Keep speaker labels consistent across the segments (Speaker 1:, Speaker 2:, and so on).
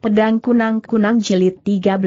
Speaker 1: Pedang Kunang-Kunang Jelit 13.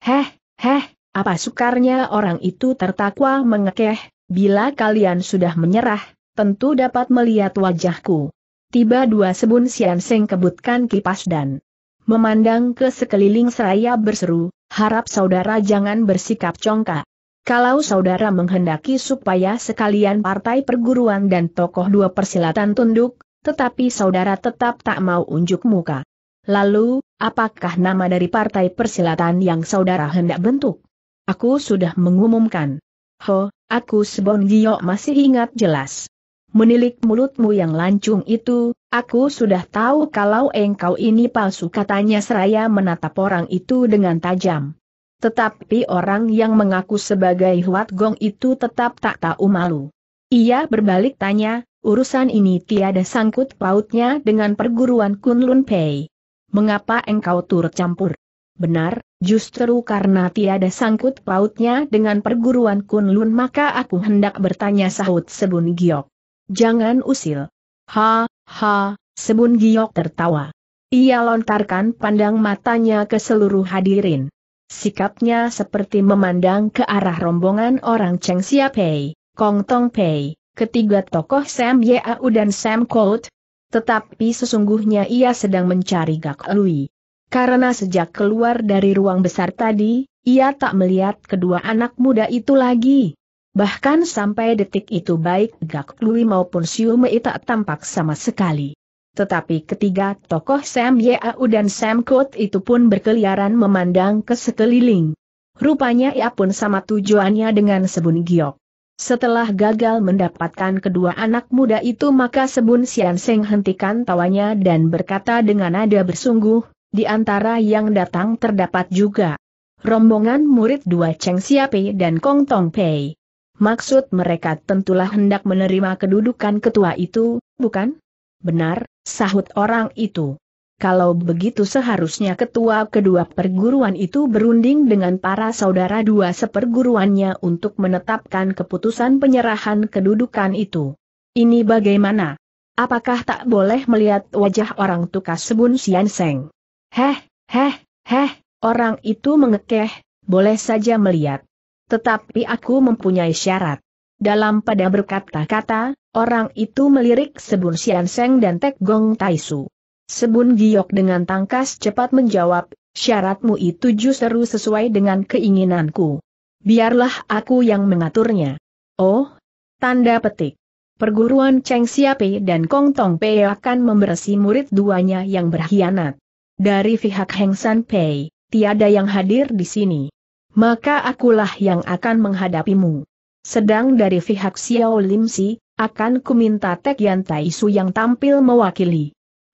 Speaker 1: Heh, heh, apa sukarnya orang itu tertakwa mengekeh, bila kalian sudah menyerah, tentu dapat melihat wajahku. Tiba dua sebun Sian Seng kebutkan kipas dan memandang ke sekeliling seraya berseru, harap saudara jangan bersikap congkak. Kalau saudara menghendaki supaya sekalian partai perguruan dan tokoh dua persilatan tunduk, tetapi saudara tetap tak mau unjuk muka. Lalu, apakah nama dari partai persilatan yang saudara hendak bentuk? Aku sudah mengumumkan. Ho, aku Sebon Gio masih ingat jelas. Menilik mulutmu yang lancung itu, aku sudah tahu kalau engkau ini palsu katanya seraya menatap orang itu dengan tajam. Tetapi orang yang mengaku sebagai Huat Gong itu tetap tak tahu malu. Ia berbalik tanya, urusan ini tiada sangkut pautnya dengan perguruan Kunlun Pei. Mengapa engkau turut campur? Benar, justru karena tiada sangkut pautnya dengan perguruan Kunlun maka aku hendak bertanya sahut Sebun Giok. Jangan usil. Ha, ha, Sebun Giok tertawa. Ia lontarkan pandang matanya ke seluruh hadirin. Sikapnya seperti memandang ke arah rombongan orang Cheng Sia Pei, Kong Tong Pei, ketiga tokoh Sam Yau dan Sam Kout, tetapi sesungguhnya ia sedang mencari Gak Lui. Karena sejak keluar dari ruang besar tadi, ia tak melihat kedua anak muda itu lagi. Bahkan sampai detik itu baik Gak Lui maupun Siu Mei tak tampak sama sekali. Tetapi ketiga tokoh Sam Yau dan Sam Kot itu pun berkeliaran memandang ke sekeliling. Rupanya ia pun sama tujuannya dengan Sebun Giok. Setelah gagal mendapatkan kedua anak muda itu maka Sebun Sian Seng hentikan tawanya dan berkata dengan nada bersungguh, di antara yang datang terdapat juga rombongan murid dua Cheng Siapi dan Kong Tong Pei. Maksud mereka tentulah hendak menerima kedudukan ketua itu, bukan? Benar, sahut orang itu. Kalau begitu seharusnya ketua kedua perguruan itu berunding dengan para saudara dua seperguruannya untuk menetapkan keputusan penyerahan kedudukan itu. Ini bagaimana? Apakah tak boleh melihat wajah orang tukas sebun Sian Seng? Heh, heh, heh, orang itu mengekeh, boleh saja melihat. Tetapi aku mempunyai syarat. Dalam pada berkata-kata, orang itu melirik sebun Sian Seng dan Tek Gong Taisu. Sebun Giok dengan tangkas cepat menjawab, syaratmu itu justru sesuai dengan keinginanku. Biarlah aku yang mengaturnya. Oh, tanda petik. Perguruan Cheng Xiape dan Kong Tong Pei akan memberesi murid duanya yang berkhianat. Dari pihak Heng San Pei, tiada yang hadir di sini. Maka akulah yang akan menghadapimu. Sedang dari pihak Xiao Lim Si, akan kuminta Tek Yan Tai Su yang tampil mewakili.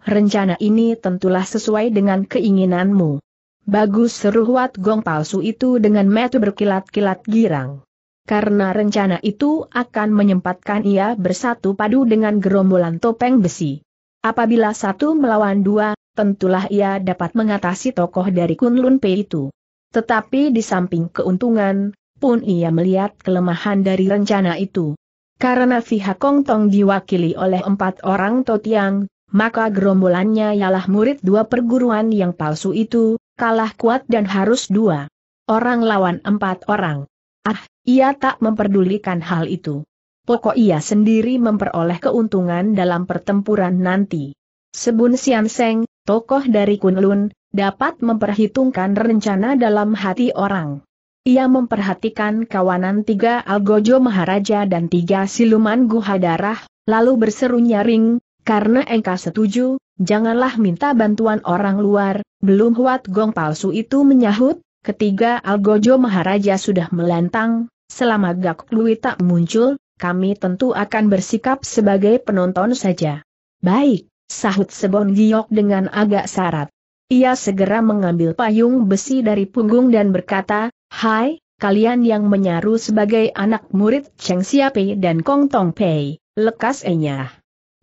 Speaker 1: Rencana ini tentulah sesuai dengan keinginanmu. Bagus seru Huat Gong palsu itu dengan metu berkilat-kilat girang. Karena rencana itu akan menyempatkan ia bersatu padu dengan gerombolan topeng besi. Apabila satu melawan dua, tentulah ia dapat mengatasi tokoh dari Kunlun Pei itu. Tetapi di samping keuntungan, pun ia melihat kelemahan dari rencana itu. Karena pihak Kong Tong diwakili oleh empat orang Totiang, maka gerombolannya ialah murid dua perguruan yang palsu itu, kalah kuat dan harus dua orang lawan empat orang. Ah, ia tak memperdulikan hal itu. Pokok ia sendiri memperoleh keuntungan dalam pertempuran nanti. Sebun Sian Seng, tokoh dari Kunlun, dapat memperhitungkan rencana dalam hati orang. Ia memperhatikan kawanan tiga Algojo Maharaja dan tiga siluman guha darah, lalu berseru nyaring, karena engkau setuju, janganlah minta bantuan orang luar, belum Huat Gong palsu itu menyahut, ketiga Algojo Maharaja sudah melantang, selama Gak Lui tak muncul, kami tentu akan bersikap sebagai penonton saja. Baik, sahut Sebon Giok dengan agak syarat. Ia segera mengambil payung besi dari punggung dan berkata, Hai, kalian yang menyaru sebagai anak murid Cheng Siapi dan Kong Tong Pei, lekas enyah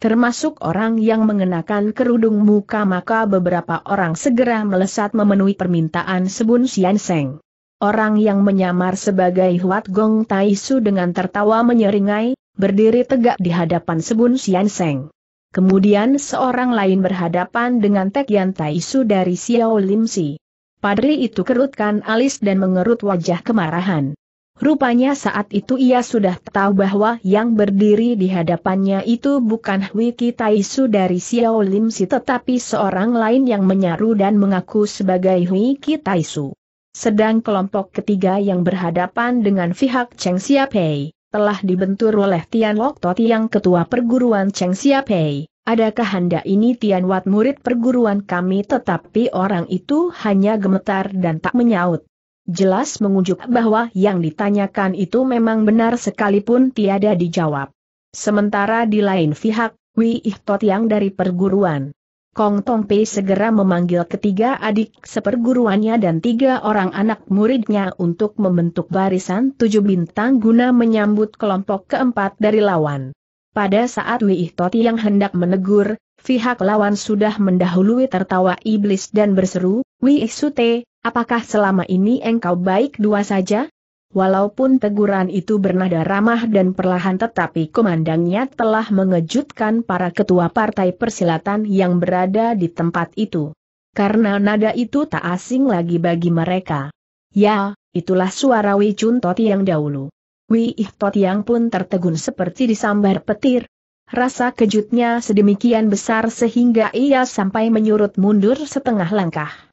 Speaker 1: termasuk orang yang mengenakan kerudung muka maka beberapa orang segera melesat memenuhi permintaan Sebun Sian Seng. Orang yang menyamar sebagai Huat Gong Tai Su dengan tertawa menyeringai, berdiri tegak di hadapan Sebun Sian Seng. Kemudian seorang lain berhadapan dengan Tek Yan Tai Su dari Xiao Lim Si. Padri itu kerutkan alis dan mengerut wajah kemarahan. Rupanya saat itu ia sudah tahu bahwa yang berdiri di hadapannya itu bukan Wiki Taisu dari Xiao Lim Si tetapi seorang lain yang menyaru dan mengaku sebagai Wiki Taisu. Sedang kelompok ketiga yang berhadapan dengan pihak Cheng Xiaopei, telah dibentur oleh Tian Toti yang ketua perguruan Cheng Xiaopei. Adakah anda ini Tian Wat murid perguruan kami tetapi orang itu hanya gemetar dan tak menyaut jelas mengujuk bahwa yang ditanyakan itu memang benar sekalipun tiada dijawab. Sementara di lain pihak, Wi Ihtot yang dari perguruan. Kong Tong Pei segera memanggil ketiga adik seperguruannya dan tiga orang anak muridnya untuk membentuk barisan tujuh bintang guna menyambut kelompok keempat dari lawan. Pada saat Wi Ihtot yang hendak menegur, pihak lawan sudah mendahului tertawa iblis dan berseru, Wi Sute, Apakah selama ini engkau baik dua saja? Walaupun teguran itu bernada ramah dan perlahan tetapi komandannya telah mengejutkan para ketua partai persilatan yang berada di tempat itu. Karena nada itu tak asing lagi bagi mereka. Ya, itulah suara Wei Chun Toti yang dahulu. Wei Toti yang pun tertegun seperti disambar petir. Rasa kejutnya sedemikian besar sehingga ia sampai menyurut mundur setengah langkah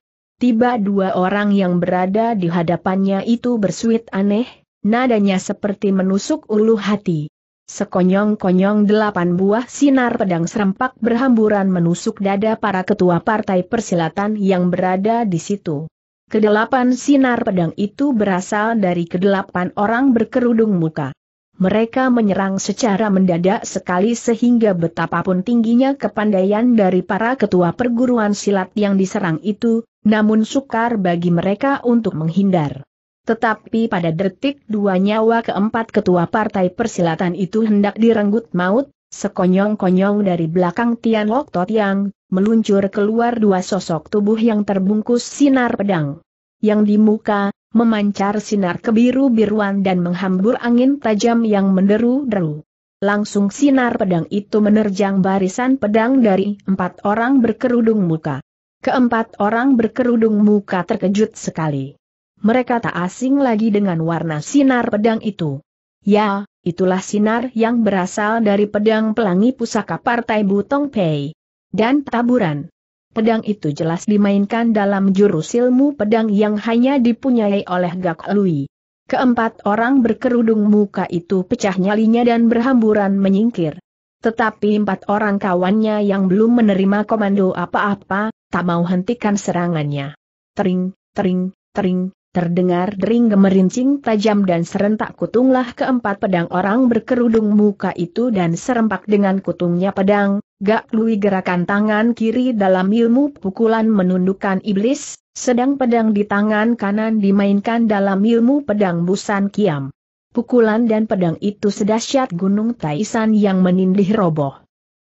Speaker 1: tiba dua orang yang berada di hadapannya itu bersuit aneh, nadanya seperti menusuk ulu hati. Sekonyong-konyong delapan buah sinar pedang serempak berhamburan menusuk dada para ketua partai persilatan yang berada di situ. Kedelapan sinar pedang itu berasal dari kedelapan orang berkerudung muka. Mereka menyerang secara mendadak sekali sehingga betapapun tingginya kepandaian dari para ketua perguruan silat yang diserang itu, namun sukar bagi mereka untuk menghindar. Tetapi pada detik dua nyawa keempat ketua partai persilatan itu hendak direnggut maut, sekonyong-konyong dari belakang Tian Lok Tot Yang, meluncur keluar dua sosok tubuh yang terbungkus sinar pedang. Yang di muka, memancar sinar kebiru-biruan dan menghambur angin tajam yang menderu-deru. Langsung sinar pedang itu menerjang barisan pedang dari empat orang berkerudung muka. Keempat orang berkerudung muka terkejut sekali. Mereka tak asing lagi dengan warna sinar pedang itu. Ya, itulah sinar yang berasal dari pedang pelangi pusaka Partai Butong Pei. Dan taburan. Pedang itu jelas dimainkan dalam jurus ilmu pedang yang hanya dipunyai oleh Gak Lui. Keempat orang berkerudung muka itu pecah nyalinya dan berhamburan menyingkir. Tetapi empat orang kawannya yang belum menerima komando apa-apa, tak mau hentikan serangannya. Tering, tering, tering, Terdengar dering gemerincing tajam dan serentak kutunglah keempat pedang orang berkerudung muka itu dan serempak dengan kutungnya pedang, gak lui gerakan tangan kiri dalam ilmu pukulan menundukkan iblis, sedang pedang di tangan kanan dimainkan dalam ilmu pedang busan kiam. Pukulan dan pedang itu sedahsyat gunung Taisan yang menindih roboh.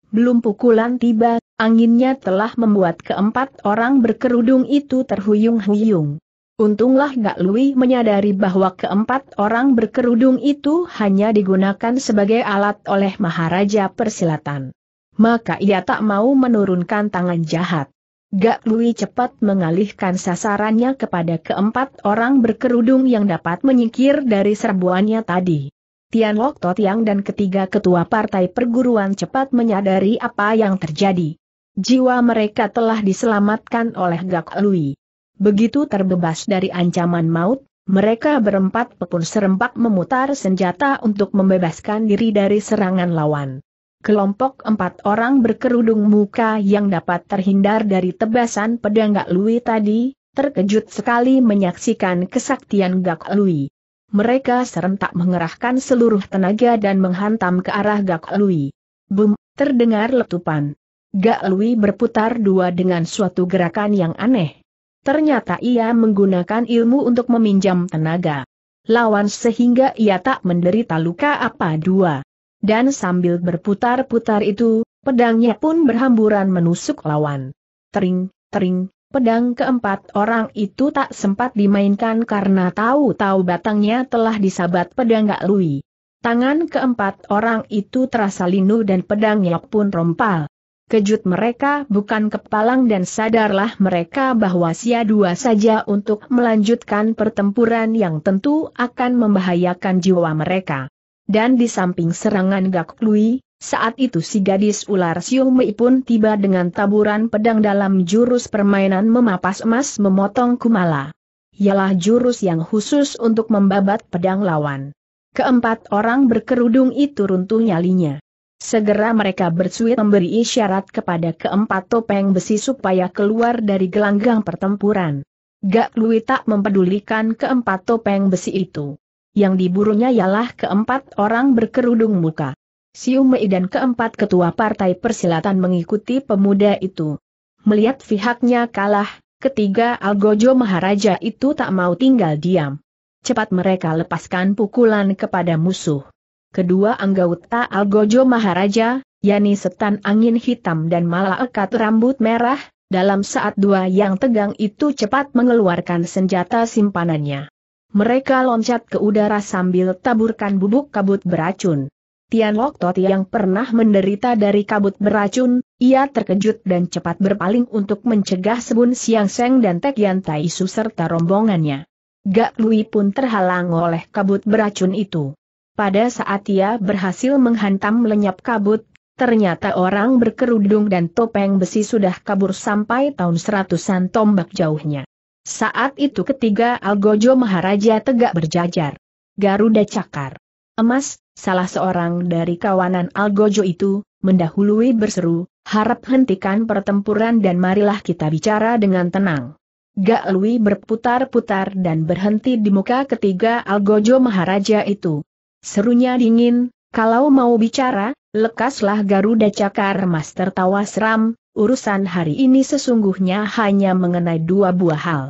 Speaker 1: Belum pukulan tiba, anginnya telah membuat keempat orang berkerudung itu terhuyung-huyung. Untunglah Gak Lui menyadari bahwa keempat orang berkerudung itu hanya digunakan sebagai alat oleh Maharaja Persilatan. Maka ia tak mau menurunkan tangan jahat. Gak Lui cepat mengalihkan sasarannya kepada keempat orang berkerudung yang dapat menyingkir dari serbuannya tadi. Tian Lok Totiang dan ketiga ketua partai perguruan cepat menyadari apa yang terjadi. Jiwa mereka telah diselamatkan oleh Gak Lui. Begitu terbebas dari ancaman maut, mereka berempat pun serempak memutar senjata untuk membebaskan diri dari serangan lawan. Kelompok empat orang berkerudung muka yang dapat terhindar dari tebasan pedang Gak Lui tadi, terkejut sekali menyaksikan kesaktian Gak Lui. Mereka serentak mengerahkan seluruh tenaga dan menghantam ke arah Gak Lui. Bum, terdengar letupan. Gak Lui berputar dua dengan suatu gerakan yang aneh. Ternyata ia menggunakan ilmu untuk meminjam tenaga lawan sehingga ia tak menderita luka apa dua. Dan sambil berputar-putar itu, pedangnya pun berhamburan menusuk lawan. Tering, tering, pedang keempat orang itu tak sempat dimainkan karena tahu-tahu batangnya telah disabat pedang Gak Lui. Tangan keempat orang itu terasa linu dan pedangnya pun rompal. Kejut mereka bukan kepalang dan sadarlah mereka bahwa sia dua saja untuk melanjutkan pertempuran yang tentu akan membahayakan jiwa mereka. Dan di samping serangan Gak Lui, saat itu si gadis ular Siung Mei pun tiba dengan taburan pedang dalam jurus permainan memapas emas memotong kumala. Ialah jurus yang khusus untuk membabat pedang lawan. Keempat orang berkerudung itu runtuh nyalinya. Segera mereka bersuit memberi isyarat kepada keempat topeng besi supaya keluar dari gelanggang pertempuran. Gak Lui tak mempedulikan keempat topeng besi itu. Yang diburunya ialah keempat orang berkerudung muka. Siu Mei dan keempat ketua partai persilatan mengikuti pemuda itu. Melihat pihaknya kalah, ketiga Algojo Maharaja itu tak mau tinggal diam. Cepat mereka lepaskan pukulan kepada musuh kedua anggota Algojo Maharaja, yani setan angin hitam dan malaikat rambut merah, dalam saat dua yang tegang itu cepat mengeluarkan senjata simpanannya. Mereka loncat ke udara sambil taburkan bubuk kabut beracun. Tian Lok yang pernah menderita dari kabut beracun, ia terkejut dan cepat berpaling untuk mencegah Sebun Siang Seng dan Tek Yan Tai Su serta rombongannya. Gak Lui pun terhalang oleh kabut beracun itu. Pada saat ia berhasil menghantam lenyap kabut, ternyata orang berkerudung dan topeng besi sudah kabur sampai tahun seratusan tombak jauhnya. Saat itu ketiga Algojo Maharaja tegak berjajar. Garuda Cakar. Emas, salah seorang dari kawanan Algojo itu, mendahului berseru, harap hentikan pertempuran dan marilah kita bicara dengan tenang. Gak Lui berputar-putar dan berhenti di muka ketiga Algojo Maharaja itu. Serunya dingin, kalau mau bicara, lekaslah Garuda Cakar Mas tertawa seram, urusan hari ini sesungguhnya hanya mengenai dua buah hal.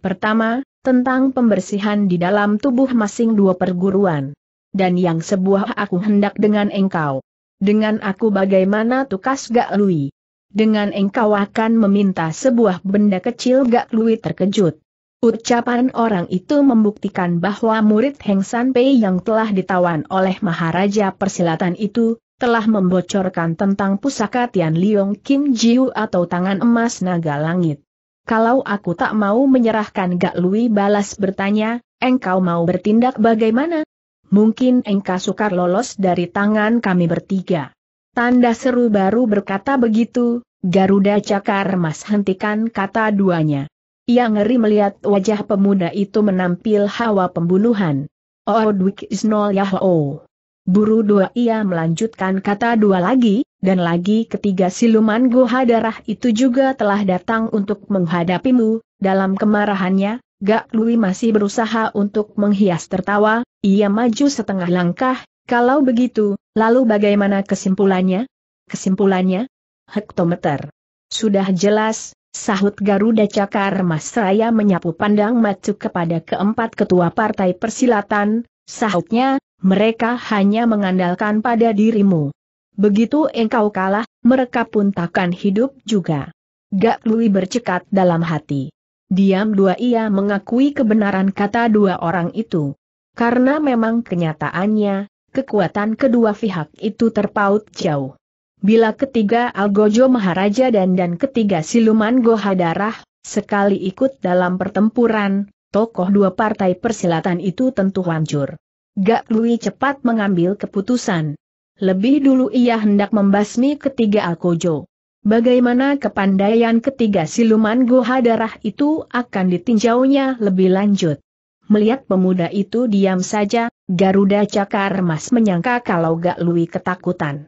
Speaker 1: Pertama, tentang pembersihan di dalam tubuh masing dua perguruan. Dan yang sebuah aku hendak dengan engkau. Dengan aku bagaimana tukas gak lui. Dengan engkau akan meminta sebuah benda kecil gak lui terkejut. Ucapan orang itu membuktikan bahwa murid Heng San Pei yang telah ditawan oleh Maharaja Persilatan itu, telah membocorkan tentang pusaka Tian Liong Kim Jiu atau tangan emas naga langit. Kalau aku tak mau menyerahkan Gak Lui balas bertanya, engkau mau bertindak bagaimana? Mungkin engkau sukar lolos dari tangan kami bertiga. Tanda seru baru berkata begitu, Garuda Cakar Emas hentikan kata duanya. Ia ngeri melihat wajah pemuda itu menampil hawa pembunuhan. Oodwik ya Yahoo. Buru dua ia melanjutkan kata dua lagi, dan lagi ketiga siluman goha darah itu juga telah datang untuk menghadapimu, dalam kemarahannya, Gak Lui masih berusaha untuk menghias tertawa, ia maju setengah langkah, kalau begitu, lalu bagaimana kesimpulannya? Kesimpulannya? Hektometer. Sudah jelas, Sahut Garuda Cakar Mas Raya menyapu pandang macuk kepada keempat ketua partai persilatan, sahutnya, mereka hanya mengandalkan pada dirimu. Begitu engkau kalah, mereka pun takkan hidup juga. Gak Lui bercekat dalam hati. Diam dua ia mengakui kebenaran kata dua orang itu. Karena memang kenyataannya, kekuatan kedua pihak itu terpaut jauh. Bila ketiga Algojo Maharaja dan dan ketiga Siluman Goha Darah, sekali ikut dalam pertempuran, tokoh dua partai persilatan itu tentu hancur. Gak Lui cepat mengambil keputusan. Lebih dulu ia hendak membasmi ketiga Algojo. Bagaimana kepandaian ketiga siluman Goha Darah itu akan ditinjaunya lebih lanjut. Melihat pemuda itu diam saja, Garuda Cakar Mas menyangka kalau Gak Lui ketakutan.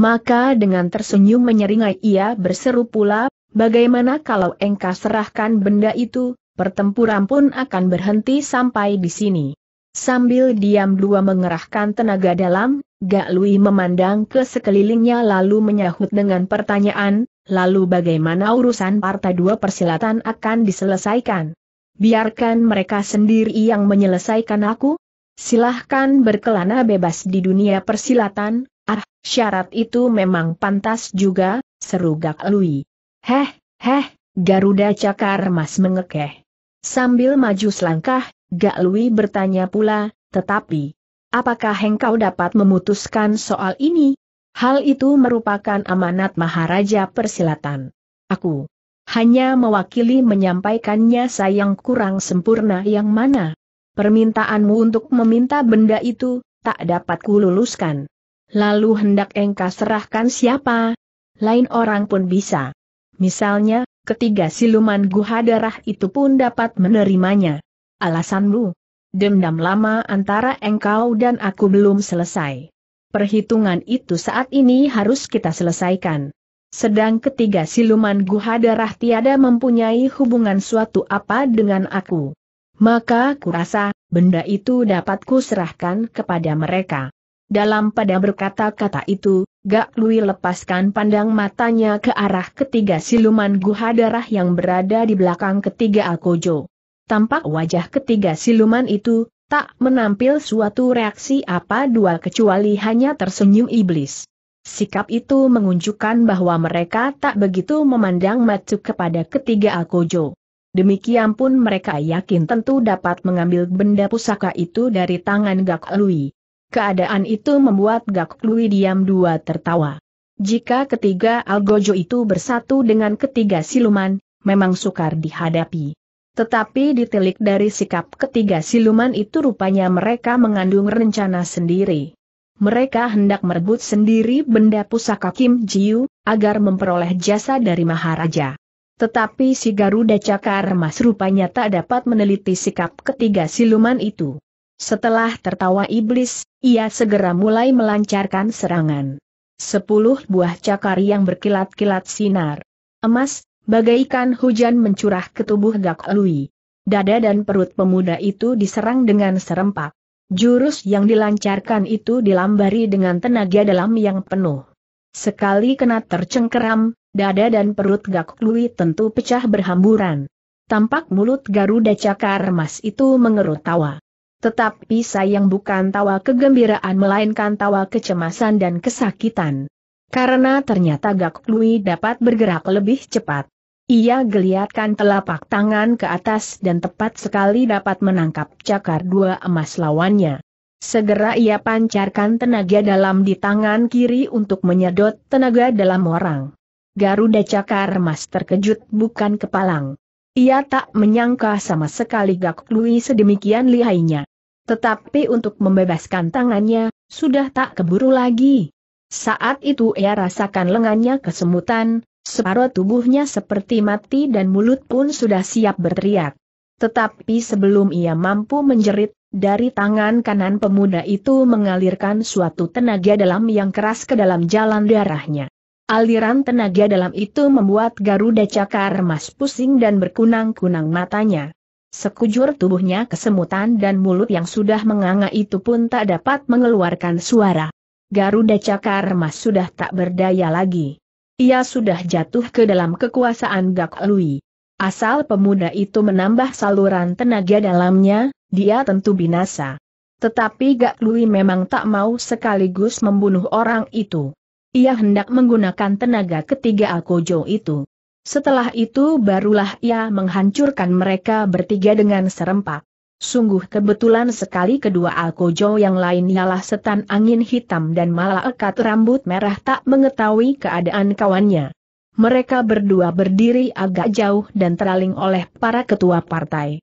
Speaker 1: Maka dengan tersenyum menyeringai ia berseru pula, bagaimana kalau engkau serahkan benda itu, pertempuran pun akan berhenti sampai di sini. Sambil diam dua mengerahkan tenaga dalam, Gak Lui memandang ke sekelilingnya lalu menyahut dengan pertanyaan, lalu bagaimana urusan partai dua persilatan akan diselesaikan? Biarkan mereka sendiri yang menyelesaikan aku? Silahkan berkelana bebas di dunia persilatan, Ah, syarat itu memang pantas juga, seru Gak Lui. Heh, heh, Garuda Cakar Mas mengekeh. Sambil maju selangkah, Gak Lui bertanya pula, tetapi, apakah engkau dapat memutuskan soal ini? Hal itu merupakan amanat Maharaja Persilatan. Aku hanya mewakili menyampaikannya sayang kurang sempurna yang mana. Permintaanmu untuk meminta benda itu, tak dapat kululuskan. Lalu hendak engkau serahkan siapa? Lain orang pun bisa. Misalnya, ketiga siluman guha darah itu pun dapat menerimanya. Alasanmu? Dendam lama antara engkau dan aku belum selesai. Perhitungan itu saat ini harus kita selesaikan. Sedang ketiga siluman guha darah tiada mempunyai hubungan suatu apa dengan aku. Maka kurasa, benda itu dapat kuserahkan kepada mereka. Dalam pada berkata-kata itu, Gak Lui lepaskan pandang matanya ke arah ketiga siluman guha darah yang berada di belakang ketiga Alkojo. Tampak wajah ketiga siluman itu, tak menampil suatu reaksi apa dua kecuali hanya tersenyum iblis. Sikap itu menunjukkan bahwa mereka tak begitu memandang macu kepada ketiga Alkojo. Demikian pun mereka yakin tentu dapat mengambil benda pusaka itu dari tangan Gak Lui. Keadaan itu membuat Gak Lui diam dua tertawa. Jika ketiga Algojo itu bersatu dengan ketiga siluman, memang sukar dihadapi. Tetapi ditelik dari sikap ketiga siluman itu rupanya mereka mengandung rencana sendiri. Mereka hendak merebut sendiri benda pusaka Kim Jiu, agar memperoleh jasa dari Maharaja. Tetapi si Garuda Cakar Mas rupanya tak dapat meneliti sikap ketiga siluman itu. Setelah tertawa iblis, ia segera mulai melancarkan serangan. Sepuluh buah cakar yang berkilat-kilat sinar. Emas, bagaikan hujan mencurah ke tubuh Gak Lui. Dada dan perut pemuda itu diserang dengan serempak. Jurus yang dilancarkan itu dilambari dengan tenaga dalam yang penuh. Sekali kena tercengkeram, dada dan perut Gak Lui tentu pecah berhamburan. Tampak mulut Garuda Cakar emas itu mengerut tawa. Tetapi sayang bukan tawa kegembiraan melainkan tawa kecemasan dan kesakitan. Karena ternyata Gak Lui dapat bergerak lebih cepat. Ia geliatkan telapak tangan ke atas dan tepat sekali dapat menangkap cakar dua emas lawannya. Segera ia pancarkan tenaga dalam di tangan kiri untuk menyedot tenaga dalam orang. Garuda cakar emas terkejut bukan kepalang. Ia tak menyangka sama sekali Gak Lui sedemikian lihainya. Tetapi untuk membebaskan tangannya, sudah tak keburu lagi. Saat itu ia rasakan lengannya kesemutan, separuh tubuhnya seperti mati dan mulut pun sudah siap berteriak. Tetapi sebelum ia mampu menjerit, dari tangan kanan pemuda itu mengalirkan suatu tenaga dalam yang keras ke dalam jalan darahnya. Aliran tenaga dalam itu membuat Garuda Cakar Mas pusing dan berkunang-kunang matanya. Sekujur tubuhnya kesemutan dan mulut yang sudah menganga itu pun tak dapat mengeluarkan suara. Garuda Cakar Mas sudah tak berdaya lagi. Ia sudah jatuh ke dalam kekuasaan Gak Lui. Asal pemuda itu menambah saluran tenaga dalamnya, dia tentu binasa. Tetapi Gak Lui memang tak mau sekaligus membunuh orang itu. Ia hendak menggunakan tenaga ketiga Akojo itu. Setelah itu barulah ia menghancurkan mereka bertiga dengan serempak. Sungguh kebetulan sekali kedua Alkojo yang lain ialah setan angin hitam dan Malah Ekat rambut merah tak mengetahui keadaan kawannya. Mereka berdua berdiri agak jauh dan teraling oleh para ketua partai.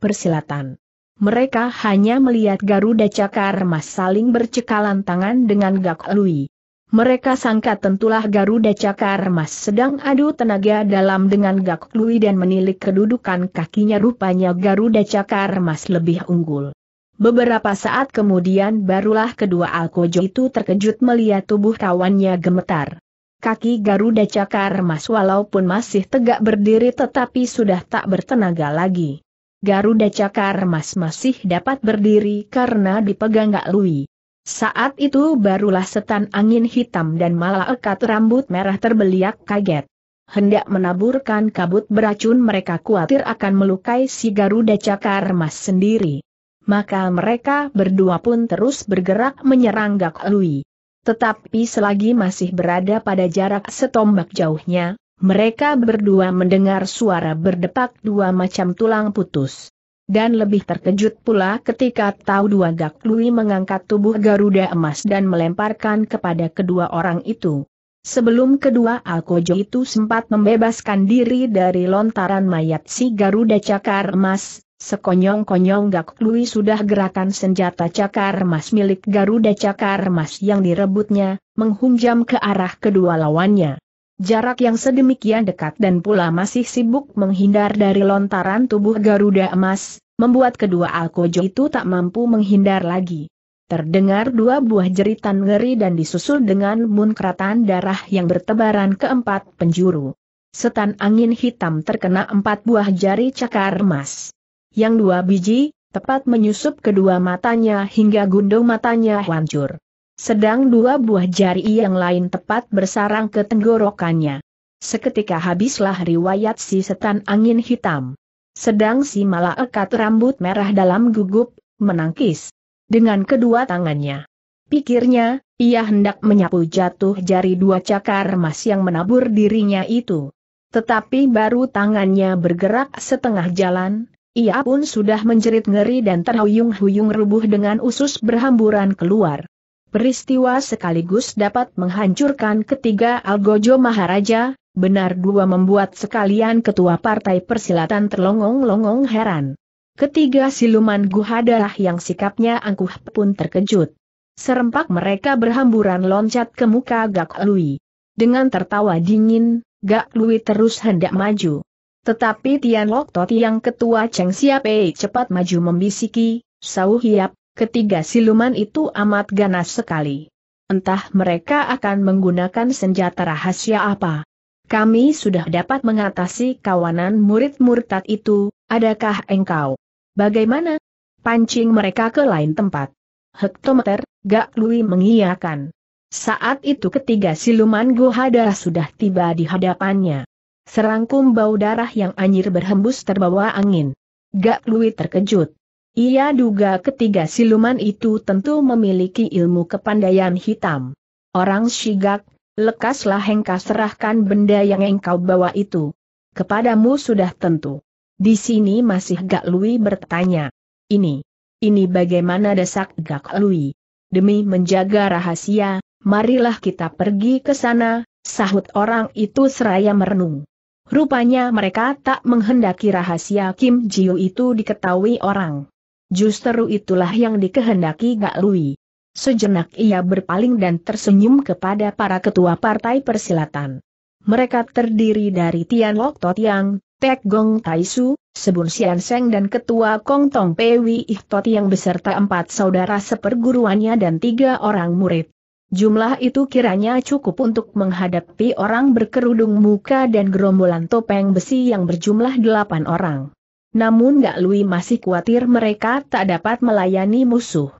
Speaker 1: Persilatan. Mereka hanya melihat Garuda Cakar Mas saling bercekalan tangan dengan Gak Lui. Mereka sangka tentulah Garuda Cakar Mas sedang adu tenaga dalam dengan Gak Lui dan menilik kedudukan kakinya rupanya Garuda Cakar Mas lebih unggul. Beberapa saat kemudian barulah kedua Alkojo itu terkejut melihat tubuh kawannya gemetar. Kaki Garuda Cakar Mas walaupun masih tegak berdiri tetapi sudah tak bertenaga lagi. Garuda Cakar Mas masih dapat berdiri karena dipegang Gak Lui. Saat itu barulah setan angin hitam dan malaikat rambut merah terbeliak kaget. Hendak menaburkan kabut beracun mereka khawatir akan melukai si Garuda Cakar Mas sendiri. Maka mereka berdua pun terus bergerak menyerang Gak Lui. Tetapi selagi masih berada pada jarak setombak jauhnya, mereka berdua mendengar suara berdepak dua macam tulang putus. Dan lebih terkejut pula ketika tahu dua gaklui mengangkat tubuh Garuda emas dan melemparkan kepada kedua orang itu. Sebelum kedua Alkojo itu sempat membebaskan diri dari lontaran mayat si Garuda Cakar Emas, sekonyong-konyong gaklui sudah gerakan senjata Cakar Emas milik Garuda Cakar Emas yang direbutnya, menghunjam ke arah kedua lawannya. Jarak yang sedemikian dekat dan pula masih sibuk menghindar dari lontaran tubuh Garuda Emas, membuat kedua Alkojo itu tak mampu menghindar lagi. Terdengar dua buah jeritan ngeri dan disusul dengan munkratan darah yang bertebaran keempat penjuru. Setan angin hitam terkena empat buah jari cakar emas. Yang dua biji, tepat menyusup kedua matanya hingga gundung matanya hancur. Sedang dua buah jari yang lain tepat bersarang ke tenggorokannya. Seketika habislah riwayat si setan angin hitam. Sedang si malaikat rambut merah dalam gugup, menangkis. Dengan kedua tangannya. Pikirnya, ia hendak menyapu jatuh jari dua cakar emas yang menabur dirinya itu. Tetapi baru tangannya bergerak setengah jalan, ia pun sudah menjerit ngeri dan terhuyung-huyung rubuh dengan usus berhamburan keluar. Peristiwa sekaligus dapat menghancurkan ketiga Algojo Maharaja, benar dua membuat sekalian ketua partai persilatan terlongong-longong heran. Ketiga siluman guhadalah yang sikapnya angkuh pun terkejut. Serempak mereka berhamburan loncat ke muka Gak Lui. Dengan tertawa dingin, Gak Lui terus hendak maju. Tetapi Tian Lok Toti yang ketua Cheng Siapei cepat maju membisiki, Sau Hiap, Ketiga siluman itu amat ganas sekali. Entah mereka akan menggunakan senjata rahasia apa. Kami sudah dapat mengatasi kawanan murid murtad itu, adakah engkau? Bagaimana? Pancing mereka ke lain tempat. Hektometer, Gak Lui mengiyakan. Saat itu ketiga siluman Gohada sudah tiba di hadapannya. Serangkum bau darah yang anjir berhembus terbawa angin. Gak Lui terkejut. Ia duga ketiga siluman itu tentu memiliki ilmu kepandaian hitam. Orang Shigak, lekaslah engkau serahkan benda yang engkau bawa itu. Kepadamu sudah tentu. Di sini masih Gak Lui bertanya. Ini, ini bagaimana desak Gak Lui? Demi menjaga rahasia, marilah kita pergi ke sana, sahut orang itu seraya merenung. Rupanya mereka tak menghendaki rahasia Kim Jiu itu diketahui orang. Justru itulah yang dikehendaki Gak Lui. Sejenak ia berpaling dan tersenyum kepada para ketua partai persilatan. Mereka terdiri dari Tian Lok Yang, Tek Gong Taisu, Sebun Sian Seng dan Ketua Kong Tong Pewi Yang beserta empat saudara seperguruannya dan tiga orang murid. Jumlah itu kiranya cukup untuk menghadapi orang berkerudung muka dan gerombolan topeng besi yang berjumlah delapan orang namun Gak Lui masih khawatir mereka tak dapat melayani musuh.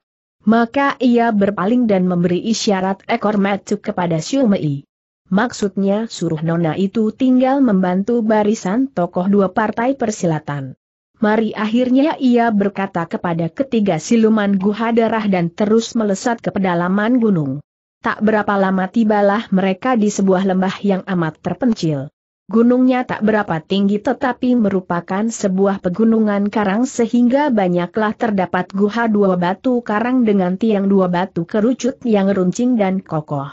Speaker 1: Maka ia berpaling dan memberi isyarat ekor macu kepada Xiu Mei. Maksudnya suruh Nona itu tinggal membantu barisan tokoh dua partai persilatan. Mari akhirnya ia berkata kepada ketiga siluman guha darah dan terus melesat ke pedalaman gunung. Tak berapa lama tibalah mereka di sebuah lembah yang amat terpencil. Gunungnya tak berapa tinggi tetapi merupakan sebuah pegunungan karang sehingga banyaklah terdapat guha dua batu karang dengan tiang dua batu kerucut yang runcing dan kokoh.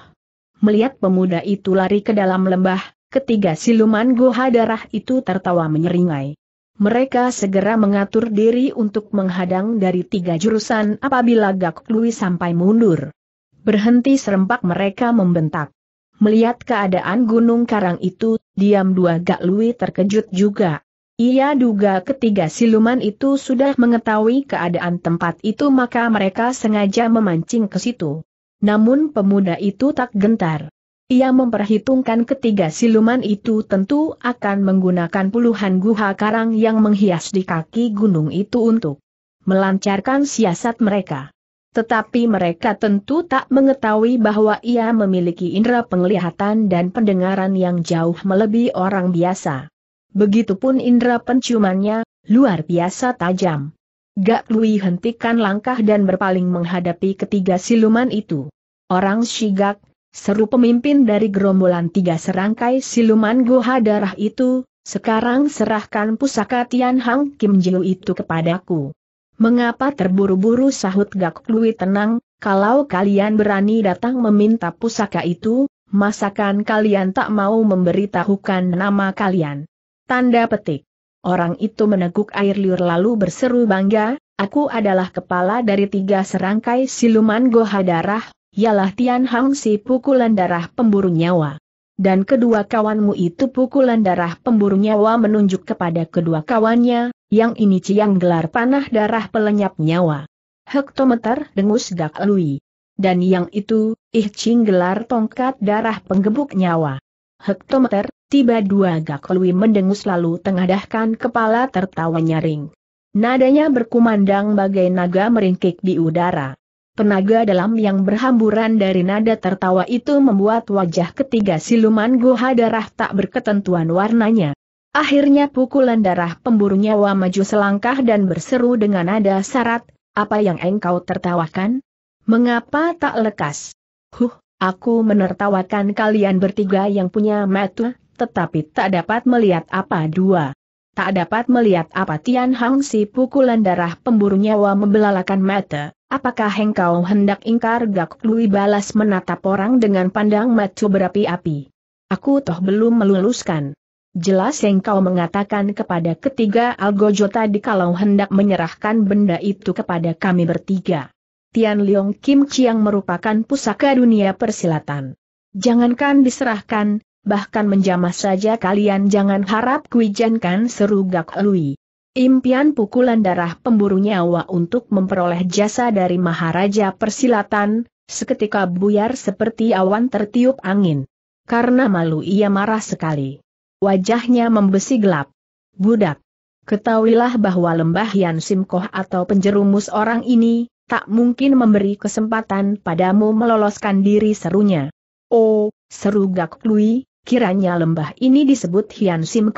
Speaker 1: Melihat pemuda itu lari ke dalam lembah, ketiga siluman guha darah itu tertawa menyeringai. Mereka segera mengatur diri untuk menghadang dari tiga jurusan apabila Gak Lui sampai mundur. Berhenti serempak mereka membentak. Melihat keadaan gunung karang itu, diam dua Gak Lui terkejut juga. Ia duga ketiga siluman itu sudah mengetahui keadaan tempat itu maka mereka sengaja memancing ke situ. Namun pemuda itu tak gentar. Ia memperhitungkan ketiga siluman itu tentu akan menggunakan puluhan guha karang yang menghias di kaki gunung itu untuk melancarkan siasat mereka. Tetapi mereka tentu tak mengetahui bahwa ia memiliki indera penglihatan dan pendengaran yang jauh melebihi orang biasa. Begitupun indera penciumannya, luar biasa tajam. Gak Lui hentikan langkah dan berpaling menghadapi ketiga siluman itu. Orang Shigak, seru pemimpin dari gerombolan tiga serangkai siluman goha darah itu, sekarang serahkan pusaka Tian Hang Kim Jiu itu kepadaku. Mengapa terburu-buru sahut Gak Lui tenang, kalau kalian berani datang meminta pusaka itu, masakan kalian tak mau memberitahukan nama kalian. Tanda petik. Orang itu meneguk air liur lalu berseru bangga, aku adalah kepala dari tiga serangkai siluman goha darah, ialah Tian Hang si pukulan darah pemburu nyawa dan kedua kawanmu itu pukulan darah pemburu nyawa menunjuk kepada kedua kawannya, yang ini ciang gelar panah darah pelenyap nyawa. Hektometer dengus gak lui. Dan yang itu, ih cing gelar tongkat darah penggebuk nyawa. Hektometer, tiba dua gak lui mendengus lalu tengadahkan kepala tertawa nyaring. Nadanya berkumandang bagai naga meringkik di udara. Tenaga dalam yang berhamburan dari nada tertawa itu membuat wajah ketiga siluman goha darah tak berketentuan warnanya. Akhirnya pukulan darah pemburu nyawa maju selangkah dan berseru dengan nada syarat, apa yang engkau tertawakan? Mengapa tak lekas? Huh, aku menertawakan kalian bertiga yang punya mata, tetapi tak dapat melihat apa dua tak dapat melihat apa Tian Hang si pukulan darah pemburu nyawa membelalakan mata. Apakah engkau hendak ingkar Gak Lui balas menatap orang dengan pandang mata berapi-api? Aku toh belum meluluskan. Jelas engkau mengatakan kepada ketiga Algojo tadi kalau hendak menyerahkan benda itu kepada kami bertiga. Tian Leong Kim Chiang merupakan pusaka dunia persilatan. Jangankan diserahkan, bahkan menjamah saja kalian jangan harap kuijankan seru Gak Lui. Impian pukulan darah pemburu nyawa untuk memperoleh jasa dari Maharaja Persilatan, seketika buyar seperti awan tertiup angin. Karena malu ia marah sekali. Wajahnya membesi gelap. Budak. Ketahuilah bahwa lembah Yan Simkoh atau penjerumus orang ini, tak mungkin memberi kesempatan padamu meloloskan diri serunya. Oh, seru Gak Lui, kiranya lembah ini disebut Hian Sim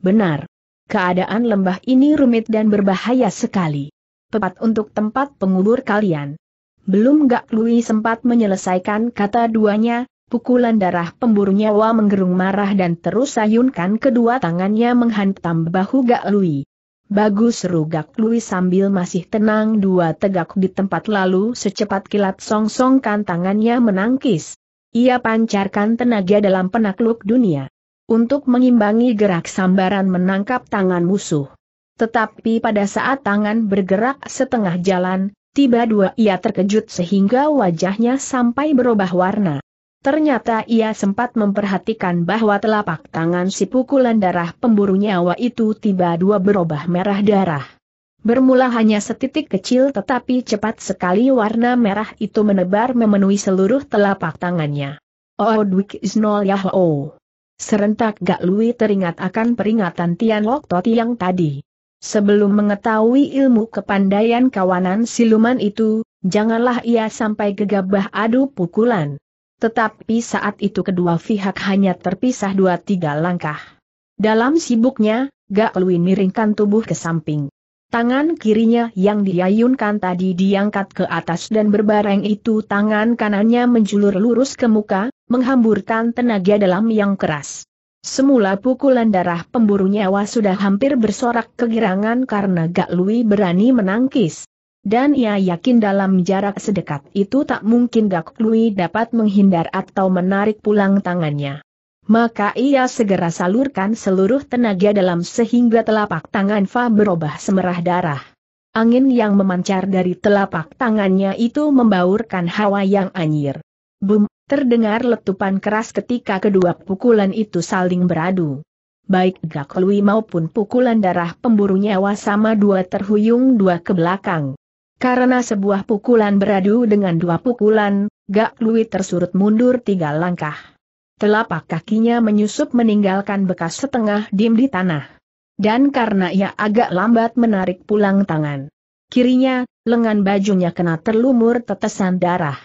Speaker 1: Benar. Keadaan lembah ini rumit dan berbahaya sekali. Tepat untuk tempat pengubur kalian. Belum Gak Lui sempat menyelesaikan kata duanya, pukulan darah pemburu nyawa menggerung marah dan terus sayunkan kedua tangannya menghantam bahu Gak Lui. Bagus seru Gak Lui sambil masih tenang dua tegak di tempat lalu secepat kilat song songkan tangannya menangkis. Ia pancarkan tenaga dalam penakluk dunia. Untuk mengimbangi gerak sambaran menangkap tangan musuh. Tetapi pada saat tangan bergerak setengah jalan, tiba dua ia terkejut sehingga wajahnya sampai berubah warna. Ternyata ia sempat memperhatikan bahwa telapak tangan si pukulan darah pemburu nyawa itu tiba dua berubah merah darah. Bermula hanya setitik kecil tetapi cepat sekali warna merah itu menebar memenuhi seluruh telapak tangannya. Oh Dwik Isnol Yahoo. Serentak Gak Lui teringat akan peringatan Tian Lok Toti yang tadi. Sebelum mengetahui ilmu kepandaian kawanan siluman itu, janganlah ia sampai gegabah adu pukulan. Tetapi saat itu kedua pihak hanya terpisah dua tiga langkah. Dalam sibuknya, Gak Lui miringkan tubuh ke samping. Tangan kirinya yang diayunkan tadi diangkat ke atas dan berbareng itu tangan kanannya menjulur lurus ke muka, menghamburkan tenaga dalam yang keras. Semula pukulan darah pemburu nyawa sudah hampir bersorak kegirangan karena Gak Lui berani menangkis. Dan ia yakin dalam jarak sedekat itu tak mungkin Gak Lui dapat menghindar atau menarik pulang tangannya maka ia segera salurkan seluruh tenaga dalam sehingga telapak tangan Fa berubah semerah darah. Angin yang memancar dari telapak tangannya itu membaurkan hawa yang anyir. Bum, terdengar letupan keras ketika kedua pukulan itu saling beradu. Baik gak Lui maupun pukulan darah pemburu nyawa sama dua terhuyung dua ke belakang. Karena sebuah pukulan beradu dengan dua pukulan, Gak Lui tersurut mundur tiga langkah. Telapak kakinya menyusup meninggalkan bekas setengah dim di tanah. Dan karena ia agak lambat menarik pulang tangan kirinya, lengan bajunya kena terlumur tetesan darah.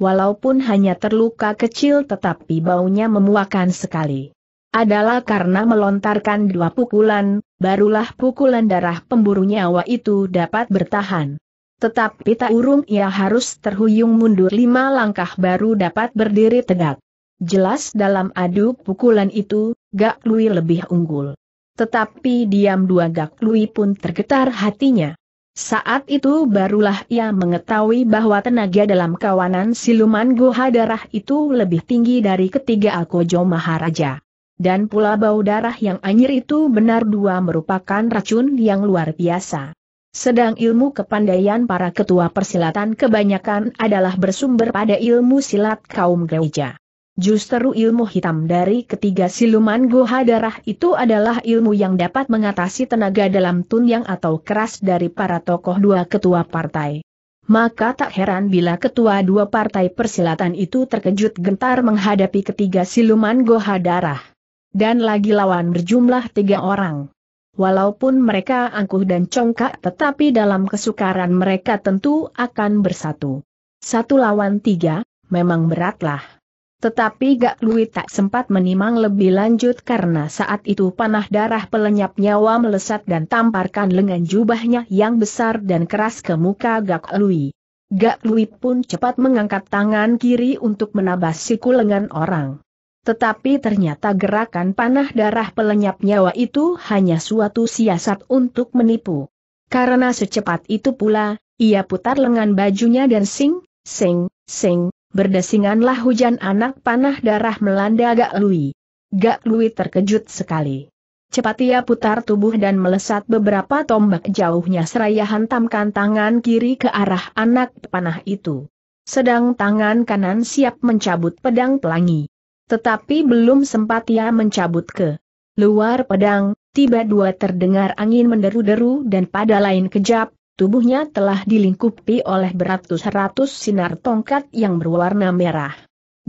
Speaker 1: Walaupun hanya terluka kecil tetapi baunya memuakan sekali. Adalah karena melontarkan dua pukulan, barulah pukulan darah pemburu nyawa itu dapat bertahan. Tetapi tak urung ia harus terhuyung mundur lima langkah baru dapat berdiri tegak. Jelas dalam adu pukulan itu, Gak Lui lebih unggul. Tetapi diam dua Gak Lui pun tergetar hatinya. Saat itu barulah ia mengetahui bahwa tenaga dalam kawanan siluman Goha darah itu lebih tinggi dari ketiga Alkojo Maharaja. Dan pula bau darah yang anyir itu benar dua merupakan racun yang luar biasa. Sedang ilmu kepandaian para ketua persilatan kebanyakan adalah bersumber pada ilmu silat kaum gereja. Justru ilmu hitam dari ketiga siluman goha darah itu adalah ilmu yang dapat mengatasi tenaga dalam tun yang atau keras dari para tokoh dua ketua partai. Maka tak heran bila ketua dua partai persilatan itu terkejut gentar menghadapi ketiga siluman goha darah. Dan lagi lawan berjumlah tiga orang. Walaupun mereka angkuh dan congkak tetapi dalam kesukaran mereka tentu akan bersatu. Satu lawan tiga, memang beratlah. Tetapi Gak Lui tak sempat menimang lebih lanjut karena saat itu panah darah pelenyap nyawa melesat dan tamparkan lengan jubahnya yang besar dan keras ke muka Gak Lui. Gak Lui pun cepat mengangkat tangan kiri untuk menabas siku lengan orang. Tetapi ternyata gerakan panah darah pelenyap nyawa itu hanya suatu siasat untuk menipu. Karena secepat itu pula, ia putar lengan bajunya dan sing, sing, sing, berdesinganlah hujan anak panah darah melanda Gak Lui. Gak Lui terkejut sekali. Cepat ia putar tubuh dan melesat beberapa tombak jauhnya seraya hantamkan tangan kiri ke arah anak panah itu. Sedang tangan kanan siap mencabut pedang pelangi. Tetapi belum sempat ia mencabut ke luar pedang, tiba dua terdengar angin menderu-deru dan pada lain kejap, Tubuhnya telah dilingkupi oleh beratus-ratus sinar tongkat yang berwarna merah.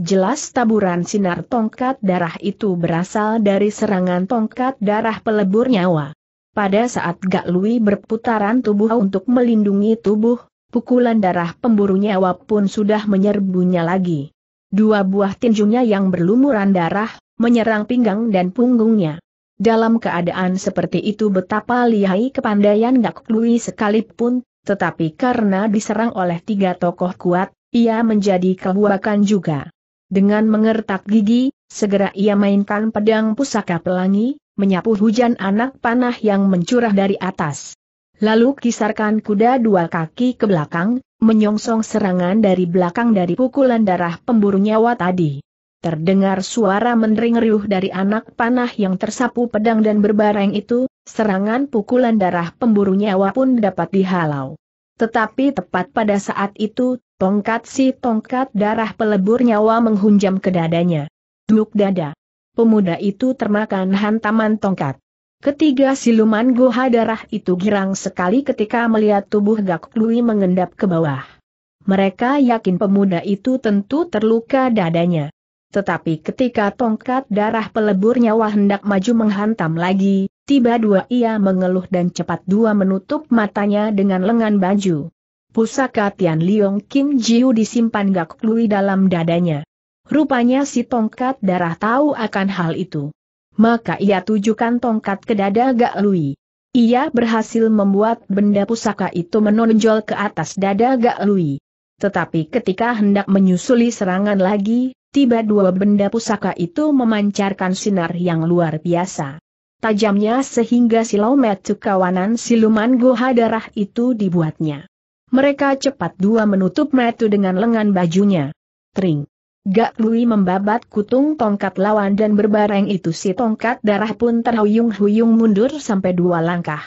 Speaker 1: Jelas taburan sinar tongkat darah itu berasal dari serangan tongkat darah pelebur nyawa. Pada saat Gak Lui berputaran tubuh untuk melindungi tubuh, pukulan darah pemburu nyawa pun sudah menyerbunya lagi. Dua buah tinjunya yang berlumuran darah, menyerang pinggang dan punggungnya. Dalam keadaan seperti itu betapa lihai kepandaian Gak Lui sekalipun, tetapi karena diserang oleh tiga tokoh kuat, ia menjadi kehuakan juga. Dengan mengertak gigi, segera ia mainkan pedang pusaka pelangi, menyapu hujan anak panah yang mencurah dari atas. Lalu kisarkan kuda dua kaki ke belakang, menyongsong serangan dari belakang dari pukulan darah pemburu nyawa tadi. Terdengar suara mendering riuh dari anak panah yang tersapu pedang dan berbareng itu, serangan pukulan darah pemburu nyawa pun dapat dihalau. Tetapi tepat pada saat itu, tongkat si tongkat darah pelebur nyawa menghunjam ke dadanya. Duk dada. Pemuda itu termakan hantaman tongkat. Ketiga siluman goha darah itu girang sekali ketika melihat tubuh Gak Lui mengendap ke bawah. Mereka yakin pemuda itu tentu terluka dadanya. Tetapi ketika tongkat darah pelebur nyawa hendak maju menghantam lagi, tiba dua ia mengeluh dan cepat dua menutup matanya dengan lengan baju. Pusaka Tian Liong Kim Jiu disimpan gak lui dalam dadanya. Rupanya si tongkat darah tahu akan hal itu. Maka ia tujukan tongkat ke dada gak lui. Ia berhasil membuat benda pusaka itu menonjol ke atas dada gak lui. Tetapi ketika hendak menyusuli serangan lagi, tiba dua benda pusaka itu memancarkan sinar yang luar biasa. Tajamnya sehingga silau silumet kawanan siluman goha darah itu dibuatnya. Mereka cepat dua menutup metu dengan lengan bajunya. Tring. Gak Lui membabat kutung tongkat lawan dan berbareng itu si tongkat darah pun terhuyung-huyung mundur sampai dua langkah.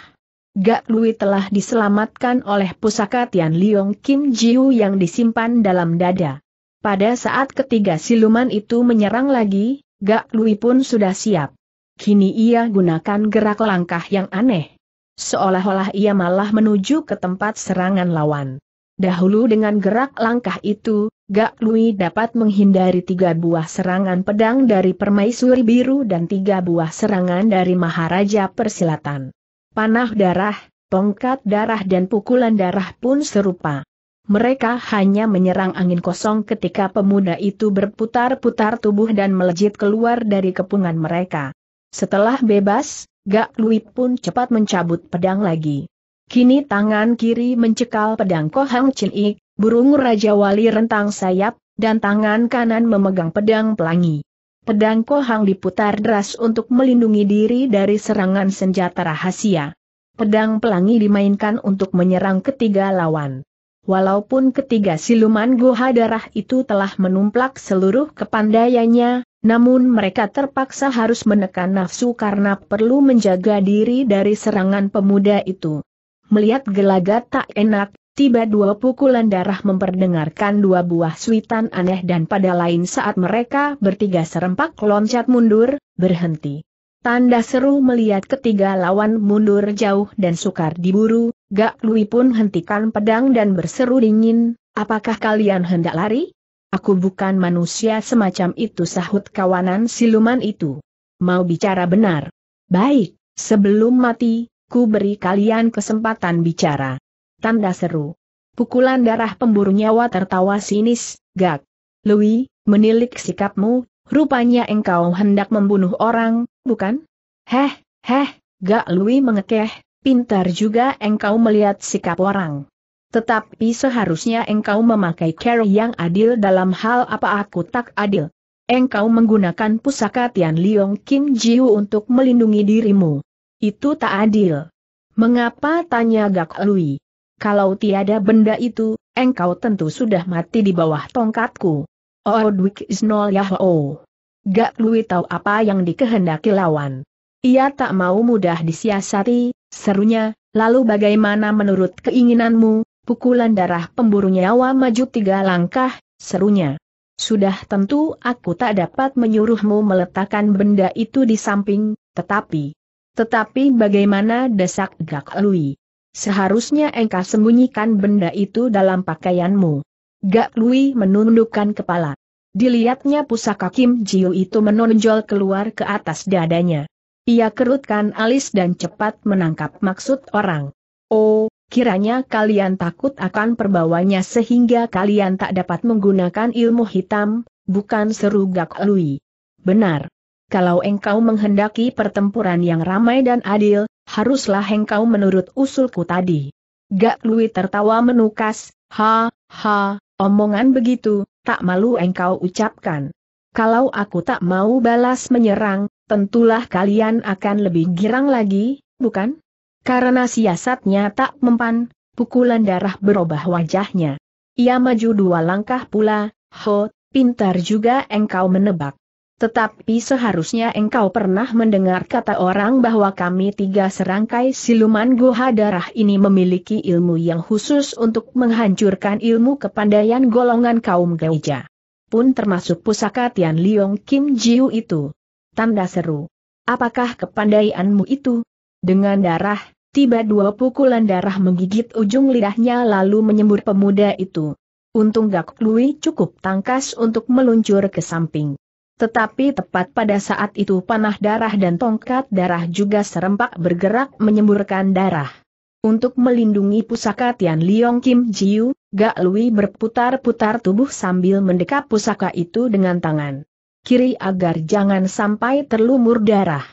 Speaker 1: Gak Lui telah diselamatkan oleh pusaka Tian Liong Kim Jiu yang disimpan dalam dada. Pada saat ketiga siluman itu menyerang lagi, Gak Lui pun sudah siap. Kini ia gunakan gerak langkah yang aneh. Seolah-olah ia malah menuju ke tempat serangan lawan. Dahulu dengan gerak langkah itu, Gak Lui dapat menghindari tiga buah serangan pedang dari permaisuri biru dan tiga buah serangan dari Maharaja Persilatan. Panah darah, tongkat darah dan pukulan darah pun serupa mereka hanya menyerang angin kosong ketika pemuda itu berputar-putar tubuh dan melejit keluar dari kepungan mereka. Setelah bebas, Gak Lui pun cepat mencabut pedang lagi. Kini tangan kiri mencekal pedang Kohang Chin Ik, burung Raja Wali rentang sayap, dan tangan kanan memegang pedang pelangi. Pedang Kohang diputar deras untuk melindungi diri dari serangan senjata rahasia. Pedang pelangi dimainkan untuk menyerang ketiga lawan. Walaupun ketiga siluman goha darah itu telah menumplak seluruh kepandaiannya, namun mereka terpaksa harus menekan nafsu karena perlu menjaga diri dari serangan pemuda itu. Melihat gelagat tak enak, tiba dua pukulan darah memperdengarkan dua buah suitan aneh dan pada lain saat mereka bertiga serempak loncat mundur, berhenti. Tanda seru melihat ketiga lawan mundur jauh dan sukar diburu, Gak Lui pun hentikan pedang dan berseru dingin, apakah kalian hendak lari? Aku bukan manusia semacam itu sahut kawanan siluman itu. Mau bicara benar? Baik, sebelum mati, ku beri kalian kesempatan bicara. Tanda seru. Pukulan darah pemburu nyawa tertawa sinis, Gak. Lui, menilik sikapmu, rupanya engkau hendak membunuh orang, bukan? Heh, heh, Gak Lui mengekeh, pintar juga engkau melihat sikap orang. Tetapi seharusnya engkau memakai cara yang adil dalam hal apa aku tak adil. Engkau menggunakan pusaka Tian Liong Kim Jiu untuk melindungi dirimu. Itu tak adil. Mengapa tanya Gak Lui? Kalau tiada benda itu, engkau tentu sudah mati di bawah tongkatku. Odwik oh, is no yahoo. Gak Lui tahu apa yang dikehendaki lawan. Ia tak mau mudah disiasati, Serunya, lalu bagaimana menurut keinginanmu, pukulan darah pemburu nyawa maju tiga langkah, serunya. Sudah tentu aku tak dapat menyuruhmu meletakkan benda itu di samping, tetapi... Tetapi bagaimana desak Gak Lui? Seharusnya engkau sembunyikan benda itu dalam pakaianmu. Gak Lui menundukkan kepala. Dilihatnya pusaka Kim Jiu itu menonjol keluar ke atas dadanya. Ia kerutkan alis dan cepat menangkap maksud orang. Oh, kiranya kalian takut akan perbawanya sehingga kalian tak dapat menggunakan ilmu hitam, bukan seru Gak Lui. Benar. Kalau engkau menghendaki pertempuran yang ramai dan adil, haruslah engkau menurut usulku tadi. Gak Lui tertawa menukas, ha, ha, omongan begitu, tak malu engkau ucapkan. Kalau aku tak mau balas menyerang, tentulah kalian akan lebih girang lagi, bukan? Karena siasatnya tak mempan, pukulan darah berubah wajahnya. Ia maju dua langkah pula, ho, pintar juga engkau menebak. Tetapi seharusnya engkau pernah mendengar kata orang bahwa kami tiga serangkai siluman goha darah ini memiliki ilmu yang khusus untuk menghancurkan ilmu kepandaian golongan kaum geja pun termasuk pusaka Tian Liong Kim Jiu itu. Tanda seru. Apakah kepandaianmu itu? Dengan darah, tiba dua pukulan darah menggigit ujung lidahnya lalu menyembur pemuda itu. Untung Gak Lui cukup tangkas untuk meluncur ke samping. Tetapi tepat pada saat itu panah darah dan tongkat darah juga serempak bergerak menyemburkan darah. Untuk melindungi pusaka Tian Liong Kim Jiu, Gak Lui berputar-putar tubuh sambil mendekap pusaka itu dengan tangan kiri agar jangan sampai terlumur darah.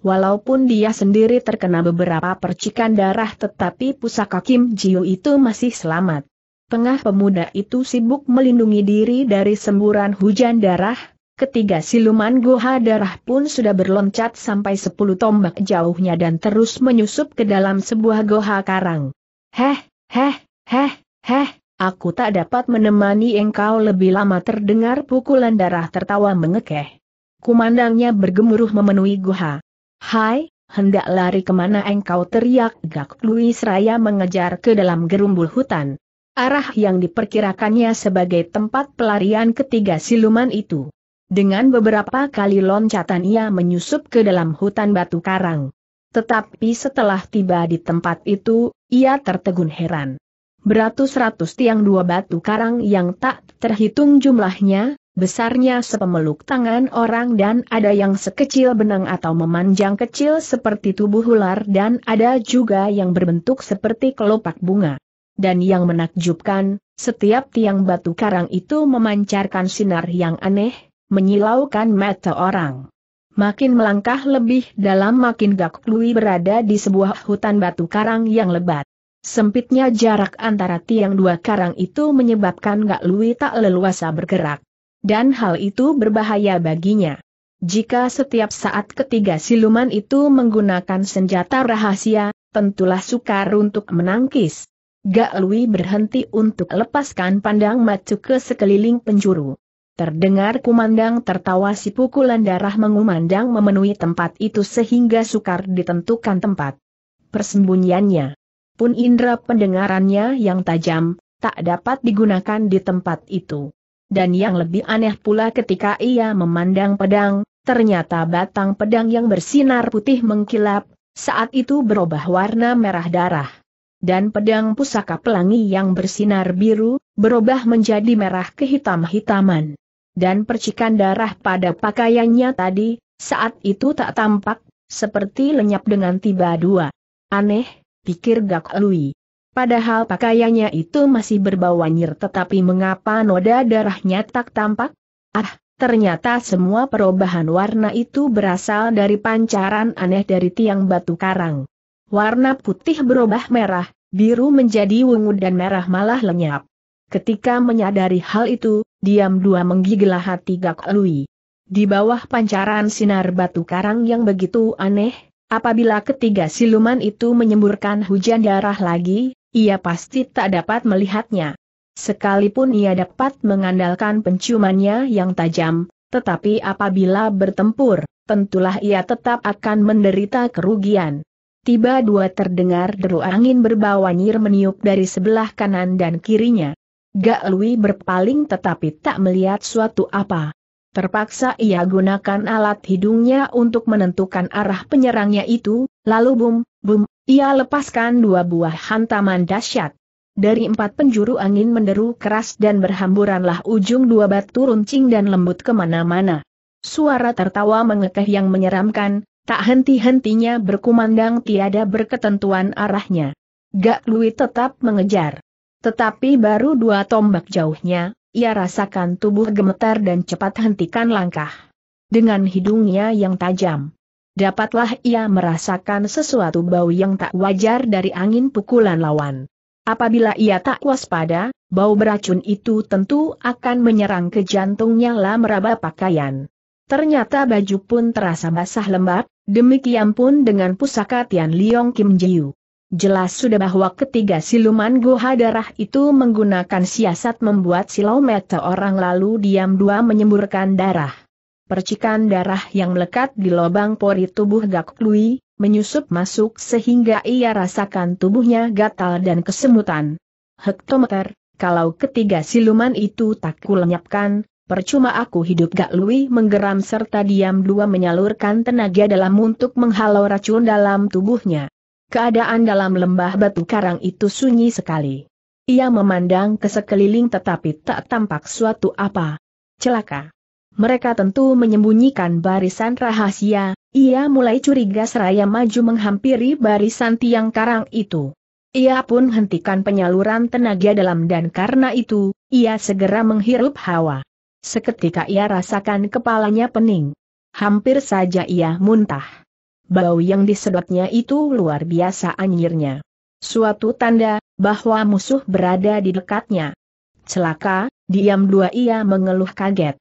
Speaker 1: Walaupun dia sendiri terkena beberapa percikan darah tetapi pusaka Kim Jiu itu masih selamat. Tengah pemuda itu sibuk melindungi diri dari semburan hujan darah, ketiga siluman goha darah pun sudah berloncat sampai sepuluh tombak jauhnya dan terus menyusup ke dalam sebuah goha karang. Heh, heh, heh, heh, Aku tak dapat menemani engkau lebih lama terdengar pukulan darah tertawa mengekeh. Kumandangnya bergemuruh memenuhi guha. Hai, hendak lari kemana engkau teriak gak Louis Raya mengejar ke dalam gerumbul hutan. Arah yang diperkirakannya sebagai tempat pelarian ketiga siluman itu. Dengan beberapa kali loncatan ia menyusup ke dalam hutan batu karang. Tetapi setelah tiba di tempat itu, ia tertegun heran beratus-ratus tiang dua batu karang yang tak terhitung jumlahnya, besarnya sepemeluk tangan orang dan ada yang sekecil benang atau memanjang kecil seperti tubuh ular dan ada juga yang berbentuk seperti kelopak bunga. Dan yang menakjubkan, setiap tiang batu karang itu memancarkan sinar yang aneh, menyilaukan mata orang. Makin melangkah lebih dalam makin Gak berada di sebuah hutan batu karang yang lebat. Sempitnya jarak antara tiang dua karang itu menyebabkan Gak Lui tak leluasa bergerak. Dan hal itu berbahaya baginya. Jika setiap saat ketiga siluman itu menggunakan senjata rahasia, tentulah sukar untuk menangkis. Gak Lui berhenti untuk lepaskan pandang macu ke sekeliling penjuru. Terdengar kumandang tertawa si pukulan darah mengumandang memenuhi tempat itu sehingga sukar ditentukan tempat persembunyiannya pun indera pendengarannya yang tajam, tak dapat digunakan di tempat itu. Dan yang lebih aneh pula ketika ia memandang pedang, ternyata batang pedang yang bersinar putih mengkilap, saat itu berubah warna merah darah. Dan pedang pusaka pelangi yang bersinar biru, berubah menjadi merah kehitam-hitaman. Dan percikan darah pada pakaiannya tadi, saat itu tak tampak, seperti lenyap dengan tiba dua. Aneh, pikir Gak Lui. Padahal pakaiannya itu masih berbau anyir tetapi mengapa noda darahnya tak tampak? Ah, ternyata semua perubahan warna itu berasal dari pancaran aneh dari tiang batu karang. Warna putih berubah merah, biru menjadi ungu dan merah malah lenyap. Ketika menyadari hal itu, diam dua menggigilah hati Gak Lui. Di bawah pancaran sinar batu karang yang begitu aneh, Apabila ketiga siluman itu menyemburkan hujan darah lagi, ia pasti tak dapat melihatnya. Sekalipun ia dapat mengandalkan penciumannya yang tajam, tetapi apabila bertempur, tentulah ia tetap akan menderita kerugian. Tiba dua terdengar deru angin berbawa nyir meniup dari sebelah kanan dan kirinya. Gak Lui berpaling tetapi tak melihat suatu apa. Terpaksa ia gunakan alat hidungnya untuk menentukan arah penyerangnya itu, lalu bum, bum, ia lepaskan dua buah hantaman dahsyat. Dari empat penjuru angin menderu keras dan berhamburanlah ujung dua batu runcing dan lembut kemana-mana. Suara tertawa mengekeh yang menyeramkan, tak henti-hentinya berkumandang tiada berketentuan arahnya. Gak Lui tetap mengejar. Tetapi baru dua tombak jauhnya, ia rasakan tubuh gemetar dan cepat hentikan langkah. Dengan hidungnya yang tajam, dapatlah ia merasakan sesuatu bau yang tak wajar dari angin pukulan lawan. Apabila ia tak waspada, bau beracun itu tentu akan menyerang ke jantungnya lah meraba pakaian. Ternyata baju pun terasa basah lembab, demikian pun dengan pusaka Tian Liong Kim Jiu. Jelas sudah bahwa ketiga siluman Goha Darah itu menggunakan siasat membuat silometer orang lalu diam dua menyemburkan darah. Percikan darah yang melekat di lubang pori tubuh Gak Lui, menyusup masuk sehingga ia rasakan tubuhnya gatal dan kesemutan. Hektometer, kalau ketiga siluman itu tak kulenyapkan, percuma aku hidup Gak Lui menggeram serta diam dua menyalurkan tenaga dalam untuk menghalau racun dalam tubuhnya. Keadaan dalam lembah batu karang itu sunyi sekali. Ia memandang ke sekeliling tetapi tak tampak suatu apa. Celaka. Mereka tentu menyembunyikan barisan rahasia, ia mulai curiga seraya maju menghampiri barisan tiang karang itu. Ia pun hentikan penyaluran tenaga dalam dan karena itu, ia segera menghirup hawa. Seketika ia rasakan kepalanya pening. Hampir saja ia muntah bau yang disedotnya itu luar biasa anjirnya. Suatu tanda, bahwa musuh berada di dekatnya. Celaka, diam dua ia mengeluh kaget.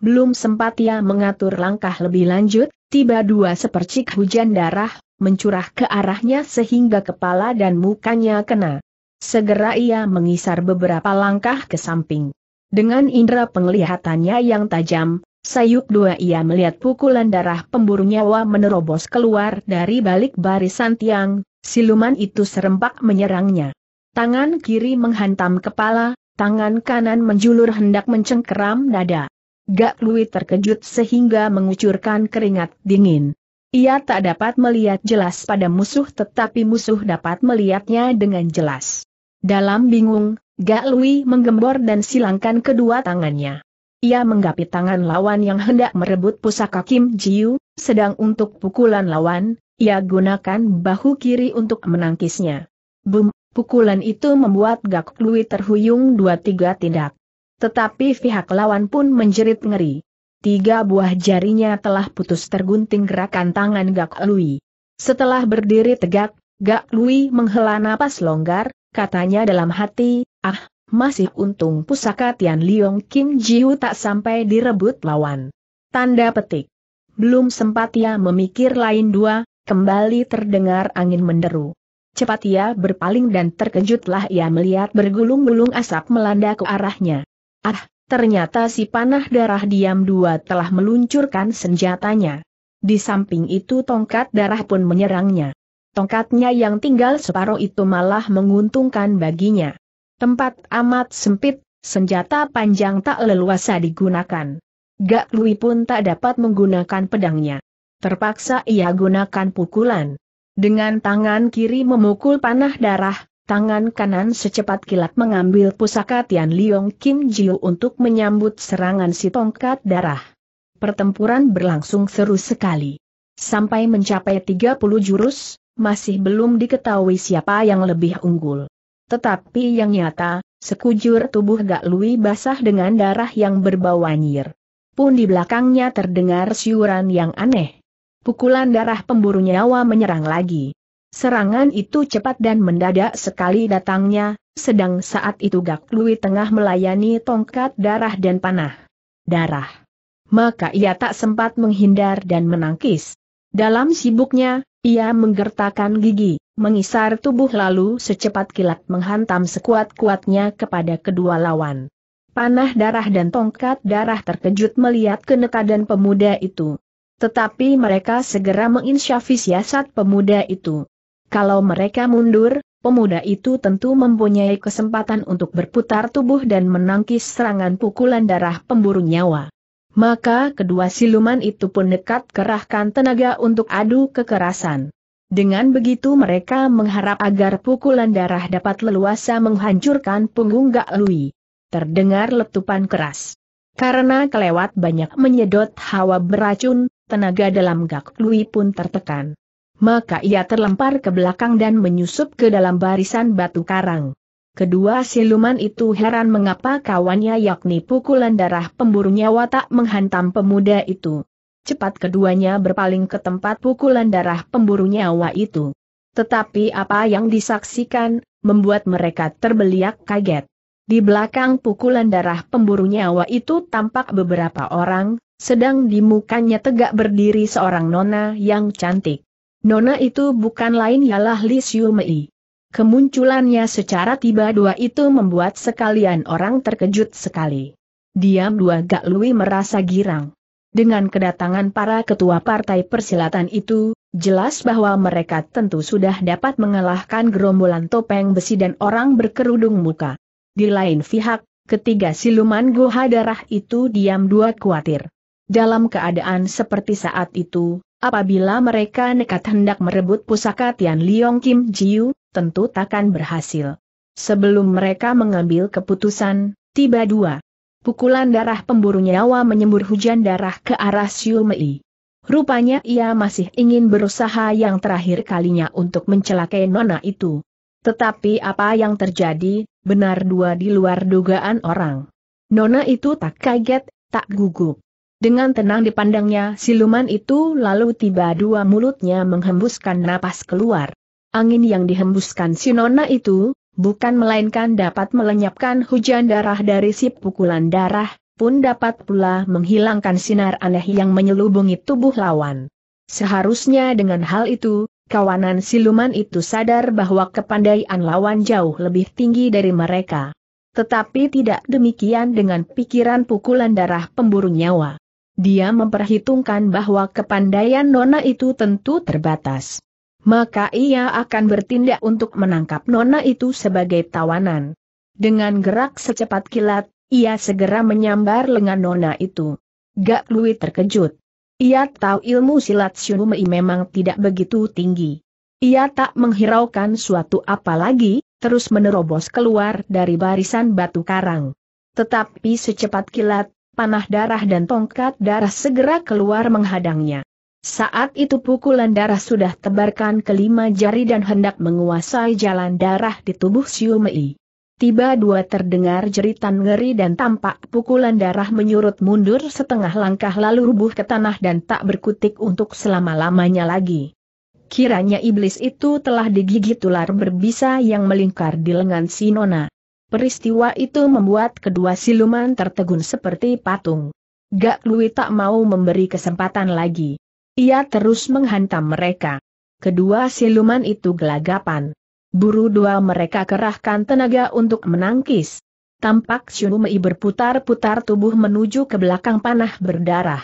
Speaker 1: Belum sempat ia mengatur langkah lebih lanjut, tiba dua sepercik hujan darah, mencurah ke arahnya sehingga kepala dan mukanya kena. Segera ia mengisar beberapa langkah ke samping. Dengan indera penglihatannya yang tajam, Sayup dua ia melihat pukulan darah pemburu nyawa menerobos keluar dari balik barisan tiang, siluman itu serempak menyerangnya. Tangan kiri menghantam kepala, tangan kanan menjulur hendak mencengkeram dada. Gak Lui terkejut sehingga mengucurkan keringat dingin. Ia tak dapat melihat jelas pada musuh tetapi musuh dapat melihatnya dengan jelas. Dalam bingung, Gak Lui menggembor dan silangkan kedua tangannya. Ia menggapi tangan lawan yang hendak merebut pusaka Kim Ji Jiu, sedang untuk pukulan lawan, ia gunakan bahu kiri untuk menangkisnya. Bum, pukulan itu membuat Gak Lui terhuyung dua tiga tindak. Tetapi pihak lawan pun menjerit ngeri. Tiga buah jarinya telah putus tergunting gerakan tangan Gak Lui. Setelah berdiri tegak, Gak Lui menghela napas longgar, katanya dalam hati, ah, masih untung pusaka Tian Liong Kim Jiu tak sampai direbut lawan. Tanda petik. Belum sempat ia memikir lain dua, kembali terdengar angin menderu. Cepat ia berpaling dan terkejutlah ia melihat bergulung-gulung asap melanda ke arahnya. Ah, ternyata si panah darah diam dua telah meluncurkan senjatanya. Di samping itu tongkat darah pun menyerangnya. Tongkatnya yang tinggal separuh itu malah menguntungkan baginya. Tempat amat sempit, senjata panjang tak leluasa digunakan. Gak Lui pun tak dapat menggunakan pedangnya. Terpaksa ia gunakan pukulan. Dengan tangan kiri memukul panah darah, tangan kanan secepat kilat mengambil pusaka Tian Liong Kim Jiu untuk menyambut serangan si tongkat darah. Pertempuran berlangsung seru sekali. Sampai mencapai 30 jurus, masih belum diketahui siapa yang lebih unggul. Tetapi yang nyata, sekujur tubuh Gak Lui basah dengan darah yang berbau anyir. Pun di belakangnya terdengar siuran yang aneh. Pukulan darah pemburu nyawa menyerang lagi. Serangan itu cepat dan mendadak sekali datangnya, sedang saat itu Gak Lui tengah melayani tongkat darah dan panah. Darah. Maka ia tak sempat menghindar dan menangkis. Dalam sibuknya, ia menggertakkan gigi mengisar tubuh lalu secepat kilat menghantam sekuat-kuatnya kepada kedua lawan. Panah darah dan tongkat darah terkejut melihat kenekadan pemuda itu. Tetapi mereka segera menginsyafi siasat pemuda itu. Kalau mereka mundur, pemuda itu tentu mempunyai kesempatan untuk berputar tubuh dan menangkis serangan pukulan darah pemburu nyawa. Maka kedua siluman itu pun dekat kerahkan tenaga untuk adu kekerasan. Dengan begitu mereka mengharap agar pukulan darah dapat leluasa menghancurkan punggung Gak Lui. Terdengar letupan keras. Karena kelewat banyak menyedot hawa beracun, tenaga dalam Gak Lui pun tertekan. Maka ia terlempar ke belakang dan menyusup ke dalam barisan batu karang. Kedua siluman itu heran mengapa kawannya yakni pukulan darah pemburu nyawa tak menghantam pemuda itu cepat keduanya berpaling ke tempat pukulan darah pemburu nyawa itu. Tetapi apa yang disaksikan, membuat mereka terbeliak kaget. Di belakang pukulan darah pemburu nyawa itu tampak beberapa orang, sedang di mukanya tegak berdiri seorang nona yang cantik. Nona itu bukan lain ialah Li Xiu Mei. Kemunculannya secara tiba tiba itu membuat sekalian orang terkejut sekali. Diam dua Gak Lui merasa girang. Dengan kedatangan para ketua partai persilatan itu, jelas bahwa mereka tentu sudah dapat mengalahkan gerombolan topeng besi dan orang berkerudung muka. Di lain pihak, ketiga siluman goha darah itu diam dua khawatir. Dalam keadaan seperti saat itu, apabila mereka nekat hendak merebut pusaka Tian Liong Kim Jiu, tentu takkan berhasil. Sebelum mereka mengambil keputusan, tiba dua Pukulan darah pemburu nyawa menyembur hujan darah ke arah Siu Rupanya ia masih ingin berusaha yang terakhir kalinya untuk mencelakai nona itu. Tetapi apa yang terjadi, benar dua di luar dugaan orang. Nona itu tak kaget, tak gugup. Dengan tenang dipandangnya siluman itu lalu tiba dua mulutnya menghembuskan napas keluar. Angin yang dihembuskan si Nona itu, bukan melainkan dapat melenyapkan hujan darah dari si pukulan darah, pun dapat pula menghilangkan sinar aneh yang menyelubungi tubuh lawan. Seharusnya dengan hal itu, kawanan siluman itu sadar bahwa kepandaian lawan jauh lebih tinggi dari mereka. Tetapi tidak demikian dengan pikiran pukulan darah pemburu nyawa. Dia memperhitungkan bahwa kepandaian nona itu tentu terbatas maka ia akan bertindak untuk menangkap nona itu sebagai tawanan. Dengan gerak secepat kilat, ia segera menyambar lengan nona itu. Gak Lui terkejut. Ia tahu ilmu silat Mei memang tidak begitu tinggi. Ia tak menghiraukan suatu apa lagi, terus menerobos keluar dari barisan batu karang. Tetapi secepat kilat, panah darah dan tongkat darah segera keluar menghadangnya. Saat itu pukulan darah sudah tebarkan kelima jari dan hendak menguasai jalan darah di tubuh Siumei. Tiba dua terdengar jeritan ngeri dan tampak pukulan darah menyurut mundur setengah langkah lalu rubuh ke tanah dan tak berkutik untuk selama-lamanya lagi. Kiranya iblis itu telah digigit ular berbisa yang melingkar di lengan Sinona. Peristiwa itu membuat kedua siluman tertegun seperti patung. Gak Lui tak mau memberi kesempatan lagi. Ia terus menghantam mereka. Kedua siluman itu gelagapan. Buru dua mereka kerahkan tenaga untuk menangkis. Tampak Shunumei berputar-putar tubuh menuju ke belakang panah berdarah.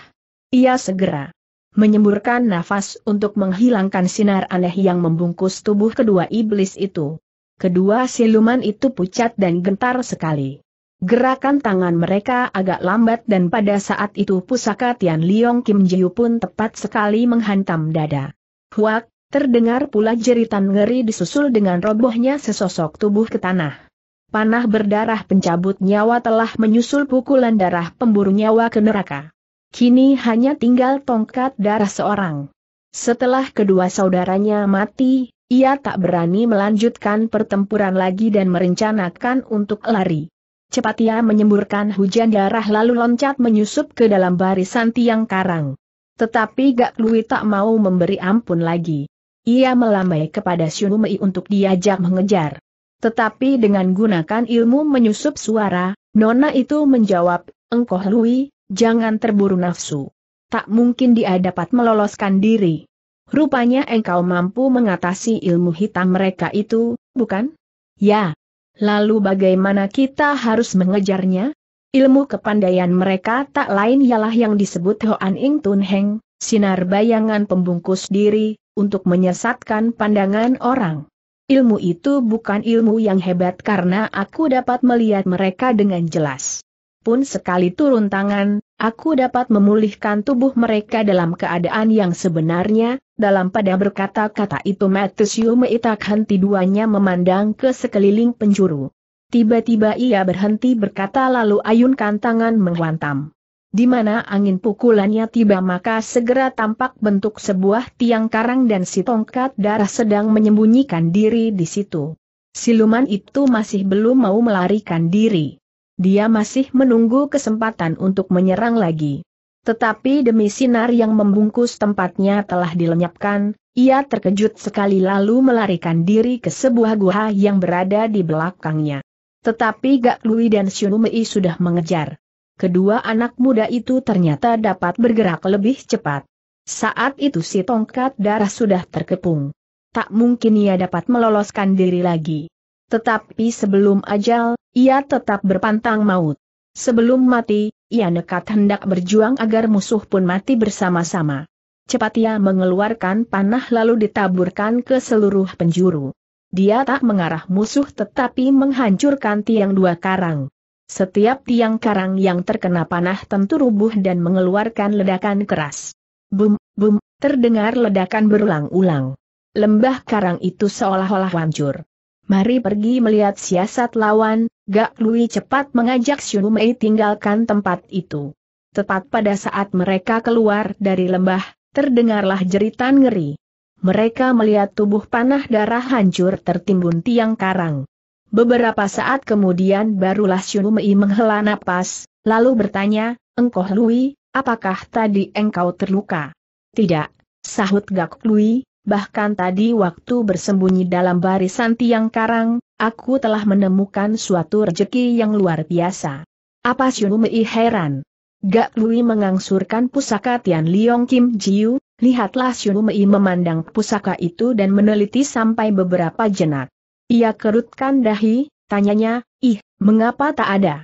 Speaker 1: Ia segera menyemburkan nafas untuk menghilangkan sinar aneh yang membungkus tubuh kedua iblis itu. Kedua siluman itu pucat dan gentar sekali. Gerakan tangan mereka agak lambat dan pada saat itu pusaka Tian Liong Kim Jiu pun tepat sekali menghantam dada. Huak, terdengar pula jeritan ngeri disusul dengan robohnya sesosok tubuh ke tanah. Panah berdarah pencabut nyawa telah menyusul pukulan darah pemburu nyawa ke neraka. Kini hanya tinggal tongkat darah seorang. Setelah kedua saudaranya mati, ia tak berani melanjutkan pertempuran lagi dan merencanakan untuk lari. Cepat ia menyemburkan hujan darah lalu loncat menyusup ke dalam barisan tiang karang. Tetapi Gak Lui tak mau memberi ampun lagi. Ia melamai kepada Mei untuk diajak mengejar. Tetapi dengan gunakan ilmu menyusup suara, Nona itu menjawab, Engkoh Lui, jangan terburu nafsu. Tak mungkin dia dapat meloloskan diri. Rupanya engkau mampu mengatasi ilmu hitam mereka itu, bukan? Ya, Lalu bagaimana kita harus mengejarnya? Ilmu kepandaian mereka tak lain ialah yang disebut Hoan Ing Tun Heng, sinar bayangan pembungkus diri, untuk menyesatkan pandangan orang. Ilmu itu bukan ilmu yang hebat karena aku dapat melihat mereka dengan jelas. Pun sekali turun tangan, aku dapat memulihkan tubuh mereka dalam keadaan yang sebenarnya, dalam pada berkata-kata itu Matthew tak henti duanya memandang ke sekeliling penjuru. Tiba-tiba ia berhenti berkata lalu ayunkan tangan menghantam. Di mana angin pukulannya tiba maka segera tampak bentuk sebuah tiang karang dan si tongkat darah sedang menyembunyikan diri di situ. Siluman itu masih belum mau melarikan diri. Dia masih menunggu kesempatan untuk menyerang lagi. Tetapi demi sinar yang membungkus tempatnya telah dilenyapkan, ia terkejut sekali lalu melarikan diri ke sebuah gua yang berada di belakangnya. Tetapi Gak Lui dan Xiumei sudah mengejar. Kedua anak muda itu ternyata dapat bergerak lebih cepat. Saat itu si tongkat darah sudah terkepung. Tak mungkin ia dapat meloloskan diri lagi. Tetapi sebelum ajal, ia tetap berpantang maut. Sebelum mati, ia nekat hendak berjuang agar musuh pun mati bersama-sama. Cepat ia mengeluarkan panah lalu ditaburkan ke seluruh penjuru. Dia tak mengarah musuh tetapi menghancurkan tiang dua karang. Setiap tiang karang yang terkena panah tentu rubuh dan mengeluarkan ledakan keras. Bum, bum, terdengar ledakan berulang-ulang. Lembah karang itu seolah-olah hancur. Mari pergi melihat siasat lawan, Gak Lui cepat mengajak Xiu Mei tinggalkan tempat itu. Tepat pada saat mereka keluar dari lembah, terdengarlah jeritan ngeri. Mereka melihat tubuh panah darah hancur tertimbun tiang karang. Beberapa saat kemudian barulah Xiu Mei menghela napas, lalu bertanya, Engkau Lui, apakah tadi engkau terluka? Tidak, sahut Gak Lui, bahkan tadi waktu bersembunyi dalam barisan tiang karang, aku telah menemukan suatu rejeki yang luar biasa. Apa Mei heran? Gak Lui mengangsurkan pusaka Tian Liong Kim Jiu, lihatlah Mei memandang pusaka itu dan meneliti sampai beberapa jenak. Ia kerutkan dahi, tanyanya, ih, mengapa tak ada?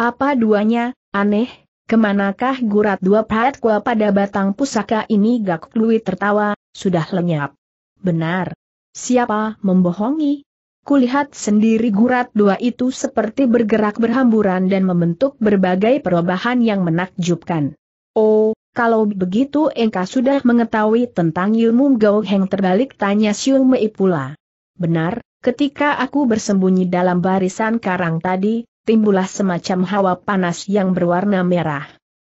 Speaker 1: Apa duanya, aneh, Kemanakah gurat dua pratkwa pada batang pusaka ini Gak Lui tertawa, sudah lenyap. Benar. Siapa membohongi? Kulihat sendiri gurat dua itu seperti bergerak berhamburan dan membentuk berbagai perubahan yang menakjubkan. Oh, kalau begitu Engkau sudah mengetahui tentang ilmu Gao Heng terbalik tanya Siung Mei pula. Benar, ketika aku bersembunyi dalam barisan karang tadi, timbullah semacam hawa panas yang berwarna merah.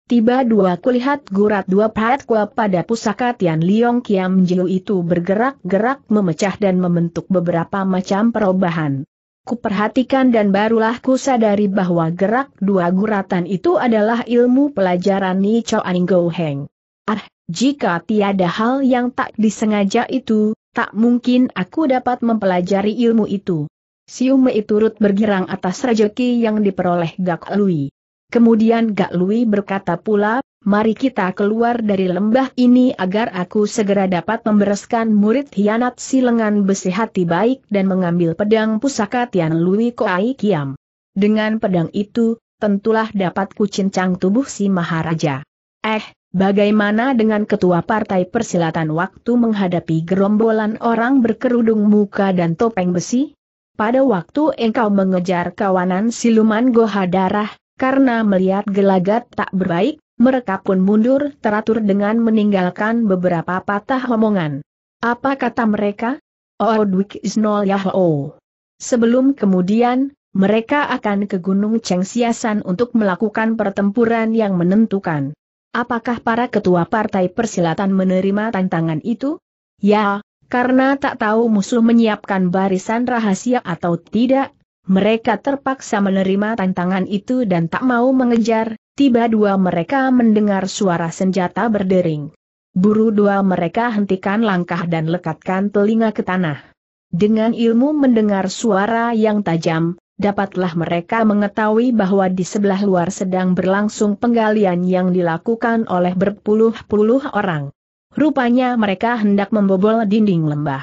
Speaker 1: Tiba dua kulihat gurat dua patkwa pada pusaka Tian Liong Kiam Jiu itu bergerak-gerak memecah dan membentuk beberapa macam perubahan. Kuperhatikan dan barulah ku sadari bahwa gerak dua guratan itu adalah ilmu pelajaran Ni Cho Go Heng. Ah, jika tiada hal yang tak disengaja itu, tak mungkin aku dapat mempelajari ilmu itu. Si Umei turut bergirang atas rejeki yang diperoleh Gak Lui. Kemudian Gak Lui berkata pula, mari kita keluar dari lembah ini agar aku segera dapat membereskan murid hianat si lengan besi hati baik dan mengambil pedang pusaka Tian Lui Koai Kiam. Dengan pedang itu, tentulah dapat kucincang tubuh si Maharaja. Eh, Bagaimana dengan ketua partai persilatan waktu menghadapi gerombolan orang berkerudung muka dan topeng besi? Pada waktu engkau mengejar kawanan siluman goha darah, karena melihat gelagat tak berbaik, mereka pun mundur teratur dengan meninggalkan beberapa patah omongan. Apa kata mereka? Oodwik oh, is nol yahoo. Sebelum kemudian, mereka akan ke Gunung cengsiasan untuk melakukan pertempuran yang menentukan. Apakah para ketua partai persilatan menerima tantangan itu? Ya, karena tak tahu musuh menyiapkan barisan rahasia atau tidak, mereka terpaksa menerima tantangan itu dan tak mau mengejar, tiba dua mereka mendengar suara senjata berdering. Buru dua mereka hentikan langkah dan lekatkan telinga ke tanah. Dengan ilmu mendengar suara yang tajam, dapatlah mereka mengetahui bahwa di sebelah luar sedang berlangsung penggalian yang dilakukan oleh berpuluh-puluh orang. Rupanya mereka hendak membobol dinding lembah.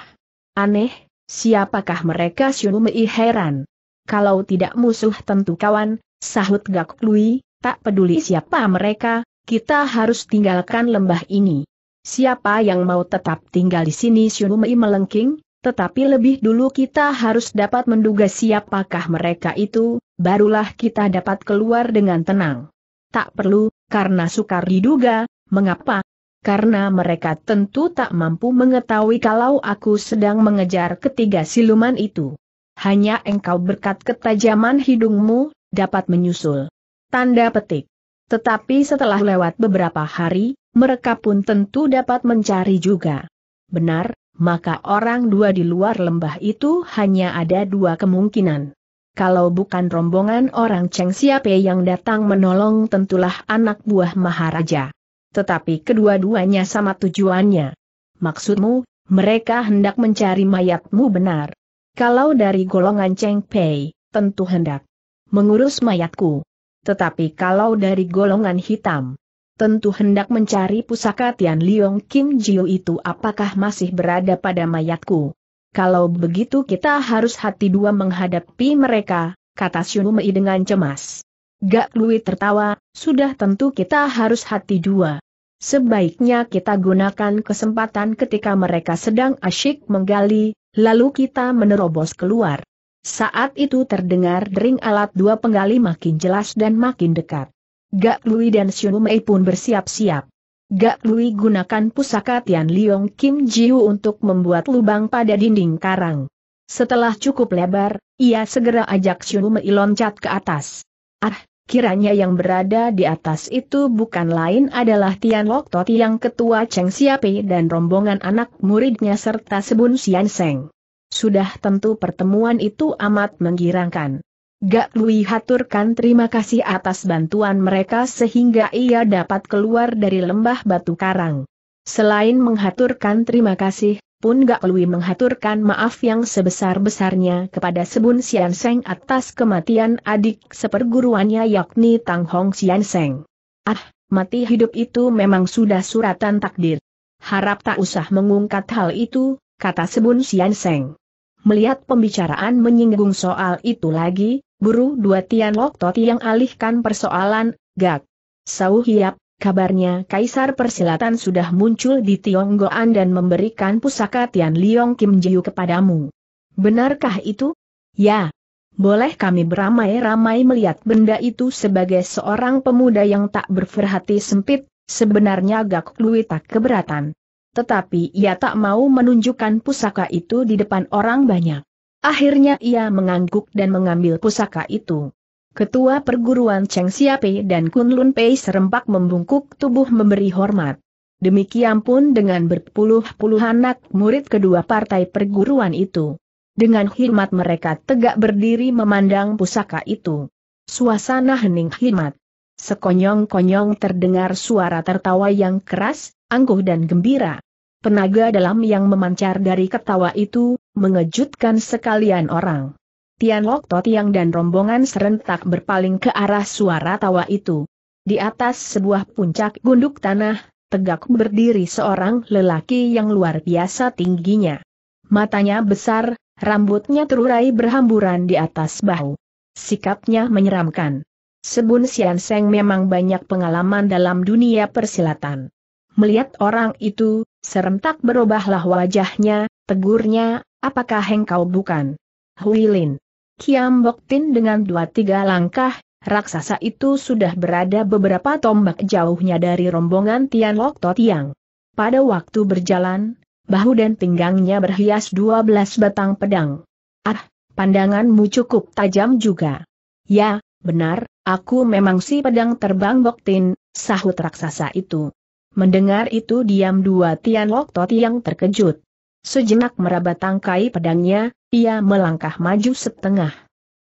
Speaker 1: Aneh, siapakah mereka Mei heran. Kalau tidak musuh tentu kawan, sahut Gak Lui, tak peduli siapa mereka, kita harus tinggalkan lembah ini. Siapa yang mau tetap tinggal di sini Mei melengking, tetapi lebih dulu kita harus dapat menduga siapakah mereka itu, barulah kita dapat keluar dengan tenang. Tak perlu, karena sukar diduga, mengapa, karena mereka tentu tak mampu mengetahui kalau aku sedang mengejar ketiga siluman itu. Hanya engkau berkat ketajaman hidungmu, dapat menyusul. Tanda petik. Tetapi setelah lewat beberapa hari, mereka pun tentu dapat mencari juga. Benar, maka orang dua di luar lembah itu hanya ada dua kemungkinan. Kalau bukan rombongan orang Cheng Siape yang datang menolong tentulah anak buah Maharaja tetapi kedua-duanya sama tujuannya. Maksudmu, mereka hendak mencari mayatmu benar. Kalau dari golongan Cheng Pei, tentu hendak mengurus mayatku. Tetapi kalau dari golongan hitam, tentu hendak mencari pusaka Tian Liong Kim Jiu itu apakah masih berada pada mayatku. Kalau begitu kita harus hati dua menghadapi mereka, kata Xiu Mei dengan cemas. Gak Lui tertawa, sudah tentu kita harus hati dua. Sebaiknya kita gunakan kesempatan ketika mereka sedang asyik menggali, lalu kita menerobos keluar. Saat itu terdengar dering alat dua penggali makin jelas dan makin dekat. Gak Lui dan Mei pun bersiap-siap. Gak Lui gunakan pusaka Tian Liong Kim Jiu untuk membuat lubang pada dinding karang. Setelah cukup lebar, ia segera ajak Mei loncat ke atas. Ah, Kiranya yang berada di atas itu bukan lain adalah Tian Lok Toti yang ketua Cheng Siapi dan rombongan anak muridnya serta Sebun Sian Seng. Sudah tentu pertemuan itu amat menggirangkan. Gak Lui haturkan terima kasih atas bantuan mereka sehingga ia dapat keluar dari lembah batu karang. Selain menghaturkan terima kasih, pun Gak Lui menghaturkan maaf yang sebesar-besarnya kepada Sebun Sian Seng atas kematian adik seperguruannya yakni Tang Hong Sian Seng. Ah, mati hidup itu memang sudah suratan takdir. Harap tak usah mengungkat hal itu, kata Sebun Sian Seng. Melihat pembicaraan menyinggung soal itu lagi, buru dua Tian Lok Toti yang alihkan persoalan, Gak. Sauhiap, Kabarnya Kaisar Persilatan sudah muncul di Tionggoan dan memberikan pusaka Tian Liong Kim Jiu kepadamu. Benarkah itu? Ya. Boleh kami beramai-ramai melihat benda itu sebagai seorang pemuda yang tak berperhati sempit, sebenarnya Gak Lui tak keberatan. Tetapi ia tak mau menunjukkan pusaka itu di depan orang banyak. Akhirnya ia mengangguk dan mengambil pusaka itu. Ketua perguruan Cheng Siape dan Kun Lun Pei serempak membungkuk tubuh memberi hormat. Demikian pun dengan berpuluh-puluh anak murid kedua partai perguruan itu. Dengan hormat mereka tegak berdiri memandang pusaka itu. Suasana hening hormat. Sekonyong-konyong terdengar suara tertawa yang keras, angkuh dan gembira. Penaga dalam yang memancar dari ketawa itu, mengejutkan sekalian orang. Tian Lok To dan rombongan serentak berpaling ke arah suara tawa itu. Di atas sebuah puncak gunduk tanah, tegak berdiri seorang lelaki yang luar biasa tingginya. Matanya besar, rambutnya terurai berhamburan di atas bahu. Sikapnya menyeramkan. Sebun Sian Seng memang banyak pengalaman dalam dunia persilatan. Melihat orang itu, serentak berubahlah wajahnya, tegurnya, apakah engkau bukan? Huilin. Kiam Bok Tin dengan dua-tiga langkah, raksasa itu sudah berada beberapa tombak jauhnya dari rombongan Tian Lok To Tiang. Pada waktu berjalan, bahu dan pinggangnya berhias dua belas batang pedang. Ah, pandanganmu cukup tajam juga. Ya, benar, aku memang si pedang terbang Bok Tin, sahut raksasa itu. Mendengar itu diam dua Tian Lok To Tiang terkejut. Sejenak meraba tangkai pedangnya, ia melangkah maju setengah.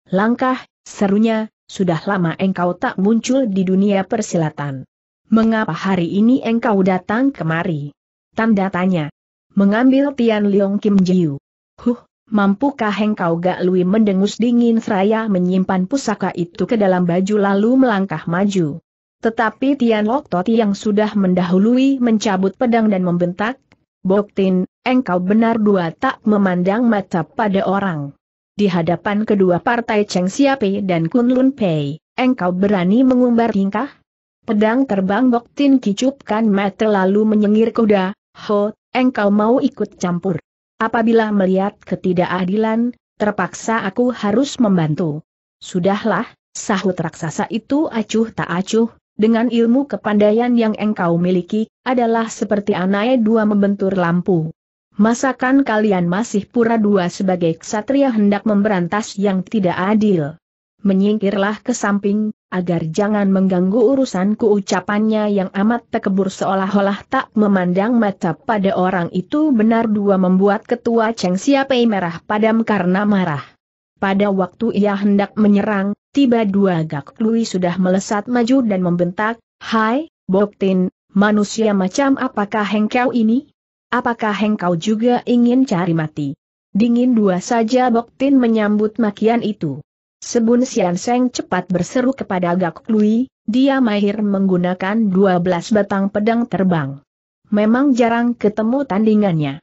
Speaker 1: Langkah, serunya, sudah lama engkau tak muncul di dunia persilatan. Mengapa hari ini engkau datang kemari? Tanda tanya. Mengambil Tian Leong Kim Jiu. Huh, mampukah engkau gak lui mendengus dingin seraya menyimpan pusaka itu ke dalam baju lalu melangkah maju. Tetapi Tian Lok Toti yang sudah mendahului mencabut pedang dan membentak, Boktin, engkau benar dua tak memandang mata pada orang. Di hadapan kedua partai Cheng Siape dan Kun Lun Pei, engkau berani mengumbar tingkah? Pedang terbang Bok Tin kicupkan mata lalu menyengir kuda, ho, engkau mau ikut campur. Apabila melihat ketidakadilan, terpaksa aku harus membantu. Sudahlah, sahut raksasa itu acuh tak acuh, dengan ilmu kepandaian yang engkau miliki, adalah seperti anai dua membentur lampu. Masakan kalian masih pura dua sebagai ksatria hendak memberantas yang tidak adil. Menyingkirlah ke samping, agar jangan mengganggu urusanku ucapannya yang amat tekebur seolah-olah tak memandang mata pada orang itu benar dua membuat ketua Cheng Siapai merah padam karena marah. Pada waktu ia hendak menyerang, tiba dua gak Lui sudah melesat maju dan membentak, Hai, Boktin, manusia macam apakah hengkau ini? apakah engkau juga ingin cari mati? Dingin dua saja Boktin menyambut makian itu. Sebun Sian Seng cepat berseru kepada Gak Lui, dia mahir menggunakan 12 batang pedang terbang. Memang jarang ketemu tandingannya.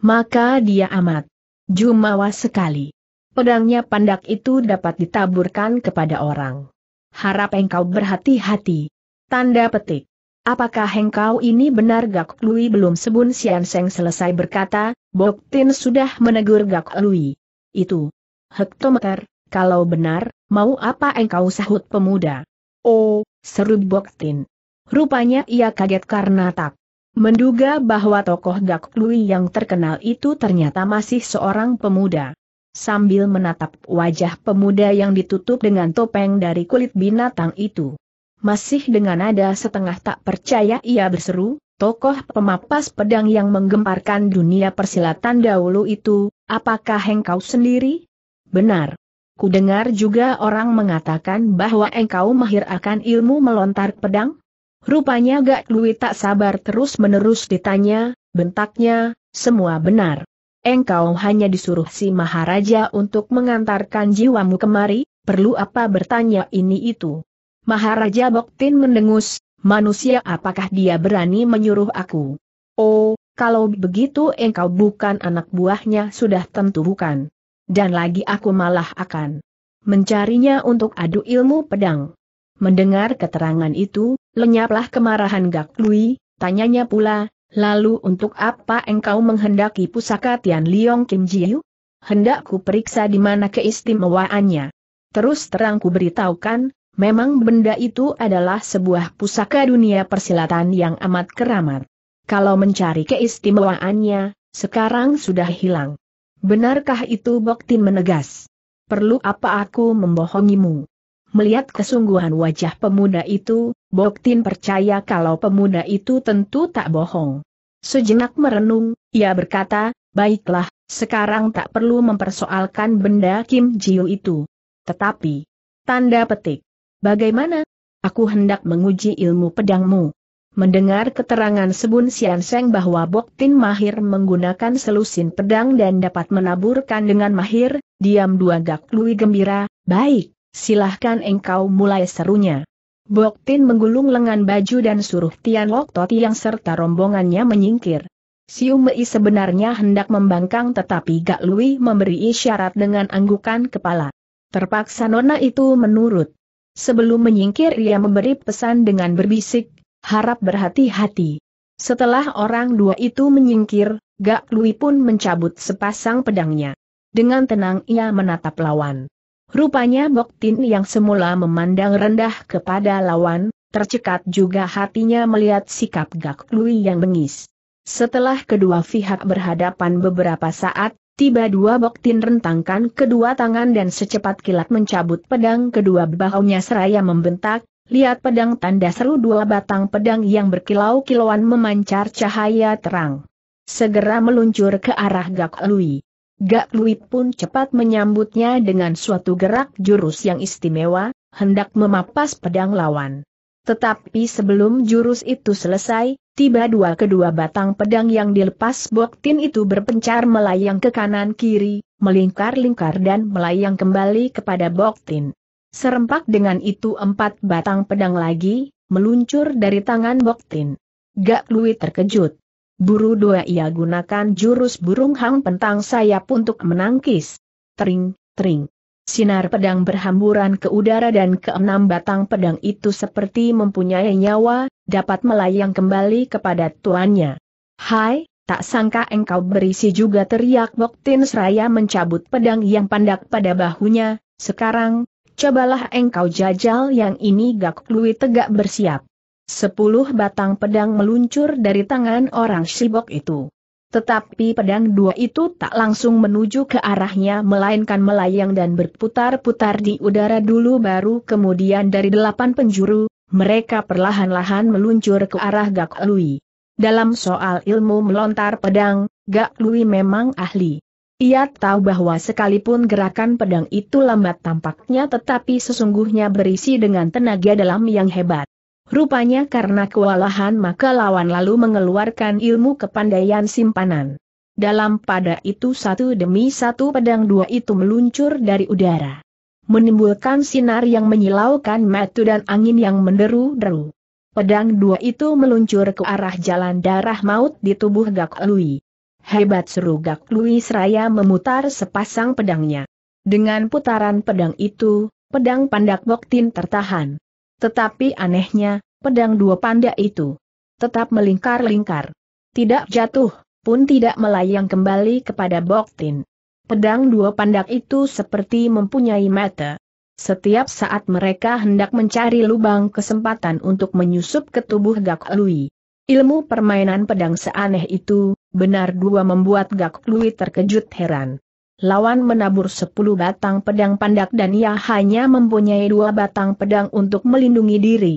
Speaker 1: Maka dia amat jumawa sekali. Pedangnya pandak itu dapat ditaburkan kepada orang. Harap engkau berhati-hati. Tanda petik. Apakah engkau ini benar Gak Lui belum sebun Sian Seng selesai berkata, Bok Tin sudah menegur Gak Lui. Itu. Hektometer, kalau benar, mau apa engkau sahut pemuda? Oh, seru Bok Tin. Rupanya ia kaget karena tak menduga bahwa tokoh Gak Lui yang terkenal itu ternyata masih seorang pemuda. Sambil menatap wajah pemuda yang ditutup dengan topeng dari kulit binatang itu. Masih dengan nada setengah tak percaya ia berseru, tokoh pemapas pedang yang menggemparkan dunia persilatan dahulu itu, apakah engkau sendiri? Benar. Ku dengar juga orang mengatakan bahwa engkau mahir akan ilmu melontar pedang? Rupanya Gak Lui tak sabar terus-menerus ditanya, bentaknya, semua benar. Engkau hanya disuruh si Maharaja untuk mengantarkan jiwamu kemari, perlu apa bertanya ini itu. Maharaja Boktin mendengus, manusia apakah dia berani menyuruh aku? Oh, kalau begitu engkau bukan anak buahnya sudah tentu bukan. Dan lagi aku malah akan mencarinya untuk adu ilmu pedang. Mendengar keterangan itu, lenyaplah kemarahan Gak Lui, tanyanya pula, lalu untuk apa engkau menghendaki pusaka Tian Liong Kim Jiu? Hendakku Hendakku periksa di mana keistimewaannya. Terus terang beritahukan, Memang benda itu adalah sebuah pusaka dunia persilatan yang amat keramat. Kalau mencari keistimewaannya, sekarang sudah hilang. Benarkah itu Boktin menegas? Perlu apa aku membohongimu? Melihat kesungguhan wajah pemuda itu, Boktin percaya kalau pemuda itu tentu tak bohong. Sejenak merenung, ia berkata, baiklah, sekarang tak perlu mempersoalkan benda Kim Jiu itu. Tetapi, tanda petik, Bagaimana? Aku hendak menguji ilmu pedangmu. Mendengar keterangan Sebun Sian Seng bahwa Bok Tin mahir menggunakan selusin pedang dan dapat menaburkan dengan mahir, diam dua gak lui gembira, baik, silahkan engkau mulai serunya. Bok Tin menggulung lengan baju dan suruh Tian Lok Toti yang serta rombongannya menyingkir. Siu Mei sebenarnya hendak membangkang tetapi Gak Lui memberi isyarat dengan anggukan kepala. Terpaksa nona itu menurut. Sebelum menyingkir ia memberi pesan dengan berbisik, harap berhati-hati. Setelah orang dua itu menyingkir, Gak Lui pun mencabut sepasang pedangnya. Dengan tenang ia menatap lawan. Rupanya Bok Tin yang semula memandang rendah kepada lawan, tercekat juga hatinya melihat sikap Gak Lui yang bengis. Setelah kedua pihak berhadapan beberapa saat, Tiba dua Boktin rentangkan kedua tangan dan secepat kilat mencabut pedang kedua bahunya seraya membentak, lihat pedang tanda seru dua batang pedang yang berkilau-kilauan memancar cahaya terang. Segera meluncur ke arah Gak Lui. Gak Lui pun cepat menyambutnya dengan suatu gerak jurus yang istimewa, hendak memapas pedang lawan. Tetapi sebelum jurus itu selesai, tiba dua kedua batang pedang yang dilepas Boktin itu berpencar melayang ke kanan kiri, melingkar-lingkar dan melayang kembali kepada Boktin. Serempak dengan itu empat batang pedang lagi, meluncur dari tangan Boktin. Gak Lui terkejut. Buru dua ia gunakan jurus burung hang pentang sayap untuk menangkis. Tering, tering. Sinar pedang berhamburan ke udara dan keenam batang pedang itu seperti mempunyai nyawa, dapat melayang kembali kepada tuannya. Hai, tak sangka engkau berisi juga teriak Boktin Seraya mencabut pedang yang pandak pada bahunya, sekarang, cobalah engkau jajal yang ini Gak Lui tegak bersiap. Sepuluh batang pedang meluncur dari tangan orang Shibok itu. Tetapi pedang dua itu tak langsung menuju ke arahnya melainkan melayang dan berputar-putar di udara dulu baru kemudian dari delapan penjuru, mereka perlahan-lahan meluncur ke arah Gak Lui. Dalam soal ilmu melontar pedang, Gak Lui memang ahli. Ia tahu bahwa sekalipun gerakan pedang itu lambat tampaknya tetapi sesungguhnya berisi dengan tenaga dalam yang hebat. Rupanya karena kewalahan maka lawan lalu mengeluarkan ilmu kepandaian simpanan. Dalam pada itu satu demi satu pedang dua itu meluncur dari udara. Menimbulkan sinar yang menyilaukan metu dan angin yang menderu-deru. Pedang dua itu meluncur ke arah jalan darah maut di tubuh Gak Lui. Hebat seru Gak Lui seraya memutar sepasang pedangnya. Dengan putaran pedang itu, pedang pandak Boktin tertahan. Tetapi anehnya, pedang dua panda itu tetap melingkar-lingkar. Tidak jatuh, pun tidak melayang kembali kepada Boktin. Pedang dua pandak itu seperti mempunyai mata. Setiap saat mereka hendak mencari lubang kesempatan untuk menyusup ke tubuh Gak Lui. Ilmu permainan pedang seaneh itu, benar dua membuat Gak Lui terkejut heran lawan menabur sepuluh batang pedang pandak dan ia hanya mempunyai dua batang pedang untuk melindungi diri.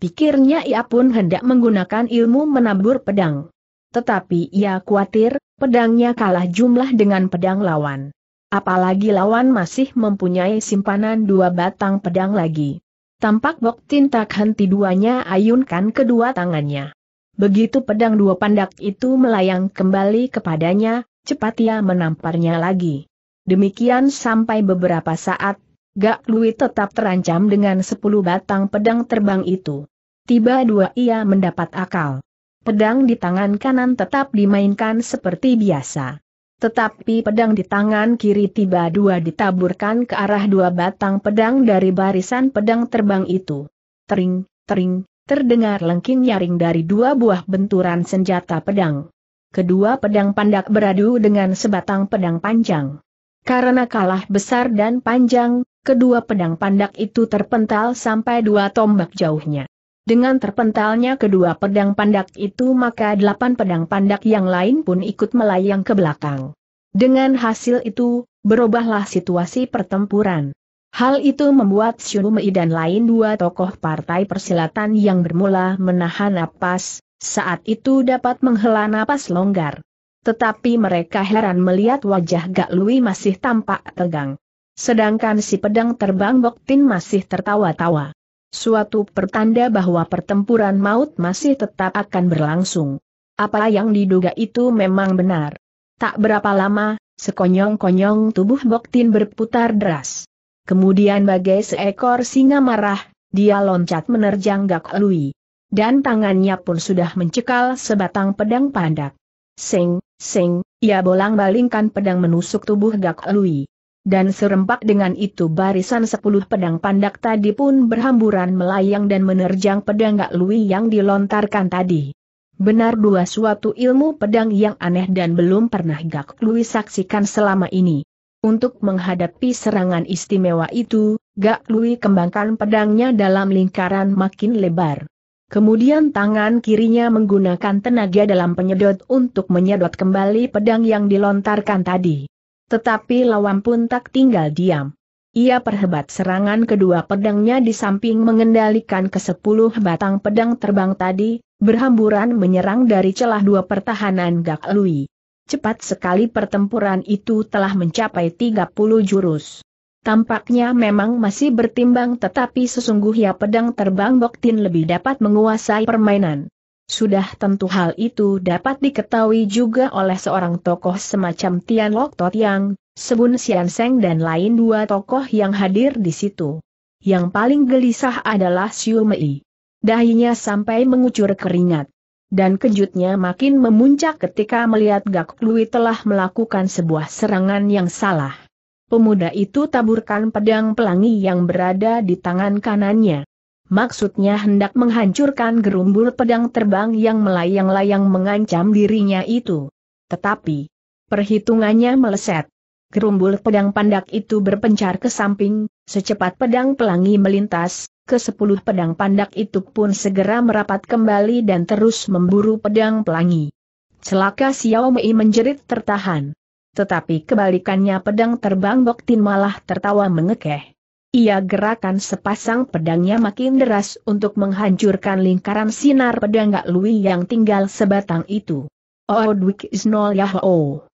Speaker 1: Pikirnya ia pun hendak menggunakan ilmu menabur pedang. Tetapi ia khawatir, pedangnya kalah jumlah dengan pedang lawan. Apalagi lawan masih mempunyai simpanan dua batang pedang lagi. Tampak Bok Tintak henti duanya ayunkan kedua tangannya. Begitu pedang dua pandak itu melayang kembali kepadanya, cepat ia menamparnya lagi. Demikian sampai beberapa saat, Gak Lui tetap terancam dengan sepuluh batang pedang terbang itu. Tiba dua ia mendapat akal. Pedang di tangan kanan tetap dimainkan seperti biasa. Tetapi pedang di tangan kiri tiba dua ditaburkan ke arah dua batang pedang dari barisan pedang terbang itu. Tering, tering, terdengar lengking nyaring dari dua buah benturan senjata pedang kedua pedang pandak beradu dengan sebatang pedang panjang. Karena kalah besar dan panjang, kedua pedang pandak itu terpental sampai dua tombak jauhnya. Dengan terpentalnya kedua pedang pandak itu maka delapan pedang pandak yang lain pun ikut melayang ke belakang. Dengan hasil itu, berubahlah situasi pertempuran. Hal itu membuat Shunumei dan lain dua tokoh partai persilatan yang bermula menahan napas, saat itu dapat menghela napas longgar. Tetapi mereka heran melihat wajah Gak Lui masih tampak tegang. Sedangkan si pedang terbang Bok Tin masih tertawa-tawa. Suatu pertanda bahwa pertempuran maut masih tetap akan berlangsung. Apa yang diduga itu memang benar. Tak berapa lama, sekonyong-konyong tubuh Bok Tin berputar deras. Kemudian bagai seekor singa marah, dia loncat menerjang Gak Lui dan tangannya pun sudah mencekal sebatang pedang pandak. Sing, sing, ia bolang-balingkan pedang menusuk tubuh Gak Lui. Dan serempak dengan itu barisan sepuluh pedang pandak tadi pun berhamburan melayang dan menerjang pedang Gak Lui yang dilontarkan tadi. Benar dua suatu ilmu pedang yang aneh dan belum pernah Gak Lui saksikan selama ini. Untuk menghadapi serangan istimewa itu, Gak Lui kembangkan pedangnya dalam lingkaran makin lebar. Kemudian tangan kirinya menggunakan tenaga dalam penyedot untuk menyedot kembali pedang yang dilontarkan tadi. Tetapi lawan pun tak tinggal diam. Ia perhebat serangan kedua pedangnya di samping mengendalikan ke sepuluh batang pedang terbang tadi, berhamburan menyerang dari celah dua pertahanan Gak Lui. Cepat sekali pertempuran itu telah mencapai 30 jurus. Tampaknya memang masih bertimbang tetapi sesungguhnya pedang terbang Boktin lebih dapat menguasai permainan. Sudah tentu hal itu dapat diketahui juga oleh seorang tokoh semacam Tian Lok Tot Yang, Sebun Sian Seng dan lain dua tokoh yang hadir di situ. Yang paling gelisah adalah Siu Mei. Dahinya sampai mengucur keringat. Dan kejutnya makin memuncak ketika melihat Gak Lui telah melakukan sebuah serangan yang salah pemuda itu taburkan pedang pelangi yang berada di tangan kanannya. Maksudnya hendak menghancurkan gerumbul pedang terbang yang melayang-layang mengancam dirinya itu. Tetapi, perhitungannya meleset. Gerumbul pedang pandak itu berpencar ke samping, secepat pedang pelangi melintas, ke sepuluh pedang pandak itu pun segera merapat kembali dan terus memburu pedang pelangi. Celaka Xiao Mei menjerit tertahan. Tetapi kebalikannya pedang terbang Bok Boktin malah tertawa mengekeh. Ia gerakan sepasang pedangnya makin deras untuk menghancurkan lingkaran sinar pedang Gak Lui yang tinggal sebatang itu. Oh, is nol yahoo.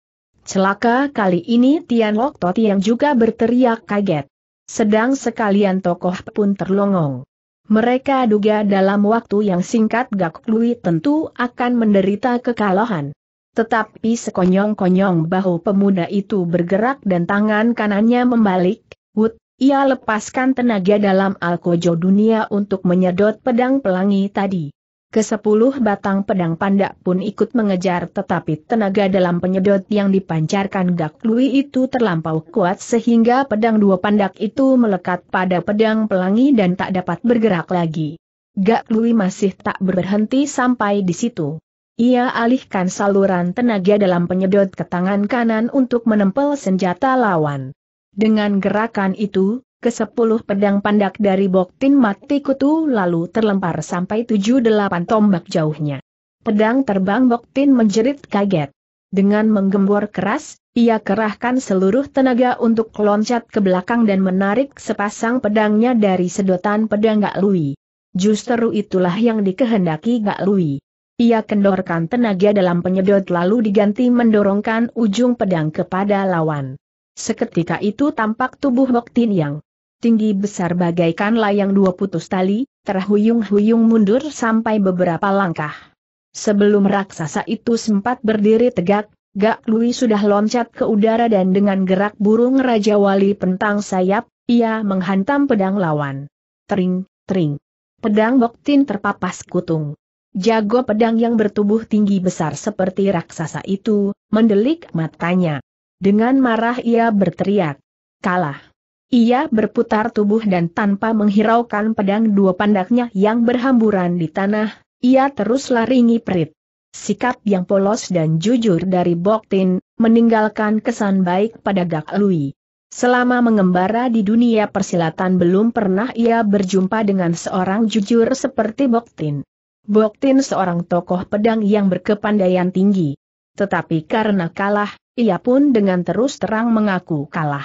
Speaker 1: Celaka kali ini Tian Lok Toti yang juga berteriak kaget. Sedang sekalian tokoh pun terlongong. Mereka duga dalam waktu yang singkat Gak Lui tentu akan menderita kekalahan. Tetapi sekonyong-konyong bahu pemuda itu bergerak dan tangan kanannya membalik, wut, ia lepaskan tenaga dalam alkojo dunia untuk menyedot pedang pelangi tadi. Kesepuluh batang pedang pandak pun ikut mengejar tetapi tenaga dalam penyedot yang dipancarkan Gak Lui itu terlampau kuat sehingga pedang dua pandak itu melekat pada pedang pelangi dan tak dapat bergerak lagi. Gak Lui masih tak berhenti sampai di situ. Ia alihkan saluran tenaga dalam penyedot ke tangan kanan untuk menempel senjata lawan. Dengan gerakan itu, kesepuluh pedang pandak dari Boktin mati kutu lalu terlempar sampai tujuh delapan tombak jauhnya. Pedang terbang Boktin menjerit kaget. Dengan menggembor keras, ia kerahkan seluruh tenaga untuk loncat ke belakang dan menarik sepasang pedangnya dari sedotan pedang Gak Lui. Justru itulah yang dikehendaki Gak Lui. Ia kendorkan tenaga dalam penyedot lalu diganti mendorongkan ujung pedang kepada lawan. Seketika itu tampak tubuh Tin yang tinggi besar bagaikan layang dua putus tali, terhuyung-huyung mundur sampai beberapa langkah. Sebelum raksasa itu sempat berdiri tegak, Gak Lui sudah loncat ke udara dan dengan gerak burung Raja Wali pentang sayap, ia menghantam pedang lawan. Tering, tering. Pedang Tin terpapas kutung. Jago pedang yang bertubuh tinggi besar seperti raksasa itu, mendelik matanya. Dengan marah ia berteriak. Kalah. Ia berputar tubuh dan tanpa menghiraukan pedang dua pandaknya yang berhamburan di tanah, ia terus laringi perit. Sikap yang polos dan jujur dari Boktin, meninggalkan kesan baik pada Gak Lui. Selama mengembara di dunia persilatan belum pernah ia berjumpa dengan seorang jujur seperti Boktin. Boktin seorang tokoh pedang yang berkepandaian tinggi. Tetapi karena kalah, ia pun dengan terus terang mengaku kalah.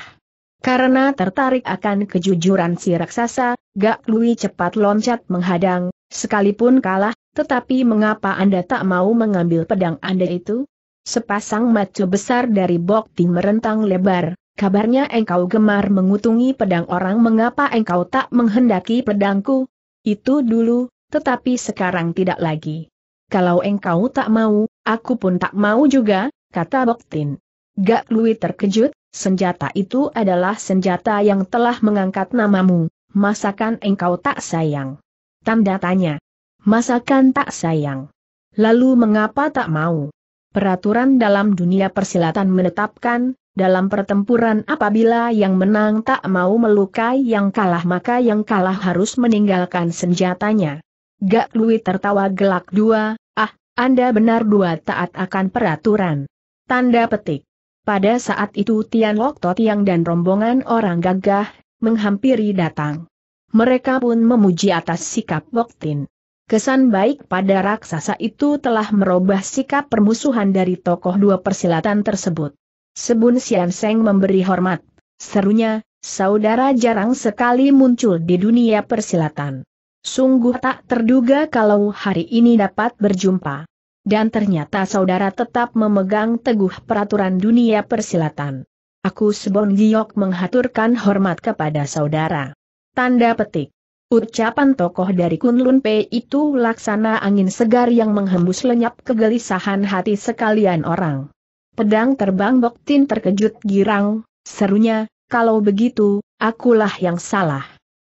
Speaker 1: Karena tertarik akan kejujuran si raksasa, Gak Lui cepat loncat menghadang, sekalipun kalah, tetapi mengapa Anda tak mau mengambil pedang Anda itu? Sepasang macu besar dari Boktin merentang lebar, kabarnya engkau gemar mengutungi pedang orang mengapa engkau tak menghendaki pedangku? Itu dulu, tetapi sekarang tidak lagi. Kalau engkau tak mau, aku pun tak mau juga, kata Boktin. Gak Lui terkejut, senjata itu adalah senjata yang telah mengangkat namamu, masakan engkau tak sayang? Tanda tanya. Masakan tak sayang? Lalu mengapa tak mau? Peraturan dalam dunia persilatan menetapkan, dalam pertempuran apabila yang menang tak mau melukai yang kalah maka yang kalah harus meninggalkan senjatanya. Gak Lui tertawa gelak dua, ah, Anda benar dua taat akan peraturan. Tanda petik. Pada saat itu Tian Lok Totiang dan rombongan orang gagah, menghampiri datang. Mereka pun memuji atas sikap Boktin. Kesan baik pada raksasa itu telah merubah sikap permusuhan dari tokoh dua persilatan tersebut. Sebun Sian Seng memberi hormat. Serunya, saudara jarang sekali muncul di dunia persilatan. Sungguh tak terduga kalau hari ini dapat berjumpa. Dan ternyata saudara tetap memegang teguh peraturan dunia persilatan. Aku Sebon Giok menghaturkan hormat kepada saudara. Tanda petik. Ucapan tokoh dari Kunlun P itu laksana angin segar yang menghembus lenyap kegelisahan hati sekalian orang. Pedang terbang Boktin terkejut girang, serunya, kalau begitu, akulah yang salah.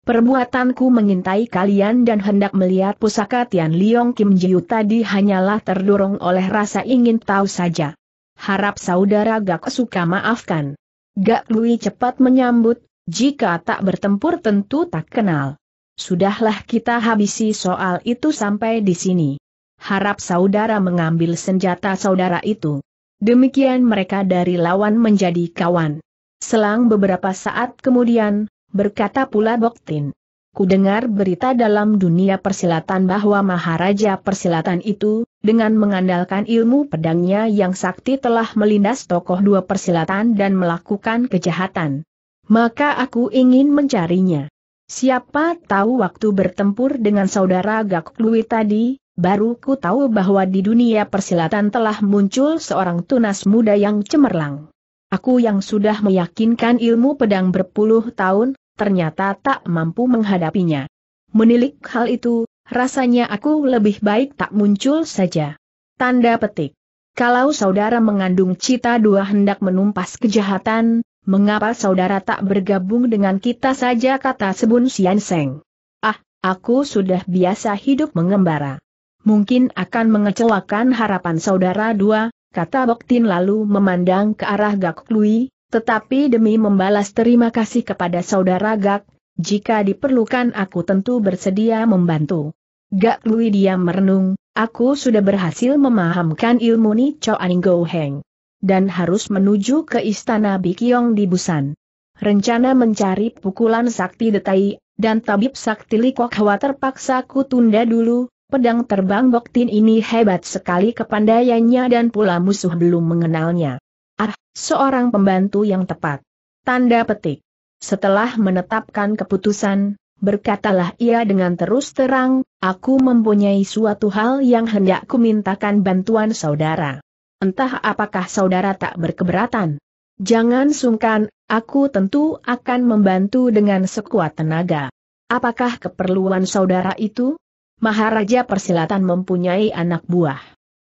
Speaker 1: Perbuatanku mengintai kalian dan hendak melihat pusaka Tian Liong Kim Jiu tadi hanyalah terdorong oleh rasa ingin tahu saja. Harap saudara Gak suka maafkan. Gak Lui cepat menyambut, jika tak bertempur tentu tak kenal. Sudahlah kita habisi soal itu sampai di sini. Harap saudara mengambil senjata saudara itu. Demikian mereka dari lawan menjadi kawan. Selang beberapa saat kemudian, berkata pula Boktin. Ku dengar berita dalam dunia persilatan bahwa Maharaja persilatan itu, dengan mengandalkan ilmu pedangnya yang sakti telah melindas tokoh dua persilatan dan melakukan kejahatan. Maka aku ingin mencarinya. Siapa tahu waktu bertempur dengan saudara Gak Lui tadi, baru ku tahu bahwa di dunia persilatan telah muncul seorang tunas muda yang cemerlang. Aku yang sudah meyakinkan ilmu pedang berpuluh tahun, ternyata tak mampu menghadapinya. Menilik hal itu, rasanya aku lebih baik tak muncul saja. Tanda petik. Kalau saudara mengandung cita dua hendak menumpas kejahatan, mengapa saudara tak bergabung dengan kita saja kata Sebun Sian Seng. Ah, aku sudah biasa hidup mengembara. Mungkin akan mengecewakan harapan saudara dua, kata Bok Tin lalu memandang ke arah Gak Lui, tetapi demi membalas terima kasih kepada saudara Gak, jika diperlukan aku tentu bersedia membantu. Gak Lui diam merenung, aku sudah berhasil memahamkan ilmu Ni Choan Go Heng. Dan harus menuju ke istana Bikyong di Busan. Rencana mencari pukulan sakti detai, dan tabib sakti Likok Hwa terpaksa ku tunda dulu, Pedang terbang Boktin ini hebat sekali kepandaiannya dan pula musuh belum mengenalnya. Ah, seorang pembantu yang tepat. Tanda petik. Setelah menetapkan keputusan, berkatalah ia dengan terus terang, aku mempunyai suatu hal yang hendak kumintakan bantuan saudara. Entah apakah saudara tak berkeberatan. Jangan sungkan, aku tentu akan membantu dengan sekuat tenaga. Apakah keperluan saudara itu? Maharaja Persilatan mempunyai anak buah.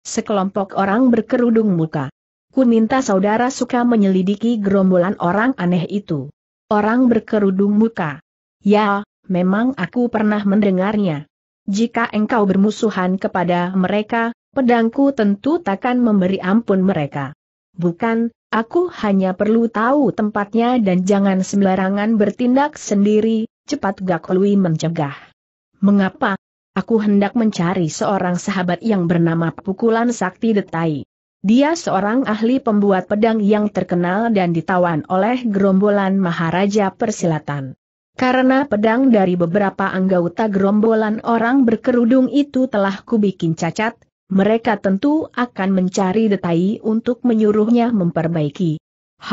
Speaker 1: Sekelompok orang berkerudung muka. Ku minta saudara suka menyelidiki gerombolan orang aneh itu. Orang berkerudung muka. Ya, memang aku pernah mendengarnya. Jika engkau bermusuhan kepada mereka, pedangku tentu takkan memberi ampun mereka. Bukan, aku hanya perlu tahu tempatnya dan jangan sembarangan bertindak sendiri, cepat Gakului mencegah. Mengapa, Aku hendak mencari seorang sahabat yang bernama Pukulan Sakti Detai. Dia seorang ahli pembuat pedang yang terkenal dan ditawan oleh gerombolan Maharaja Persilatan. Karena pedang dari beberapa anggota gerombolan orang berkerudung itu telah kubikin cacat, mereka tentu akan mencari Detai untuk menyuruhnya memperbaiki.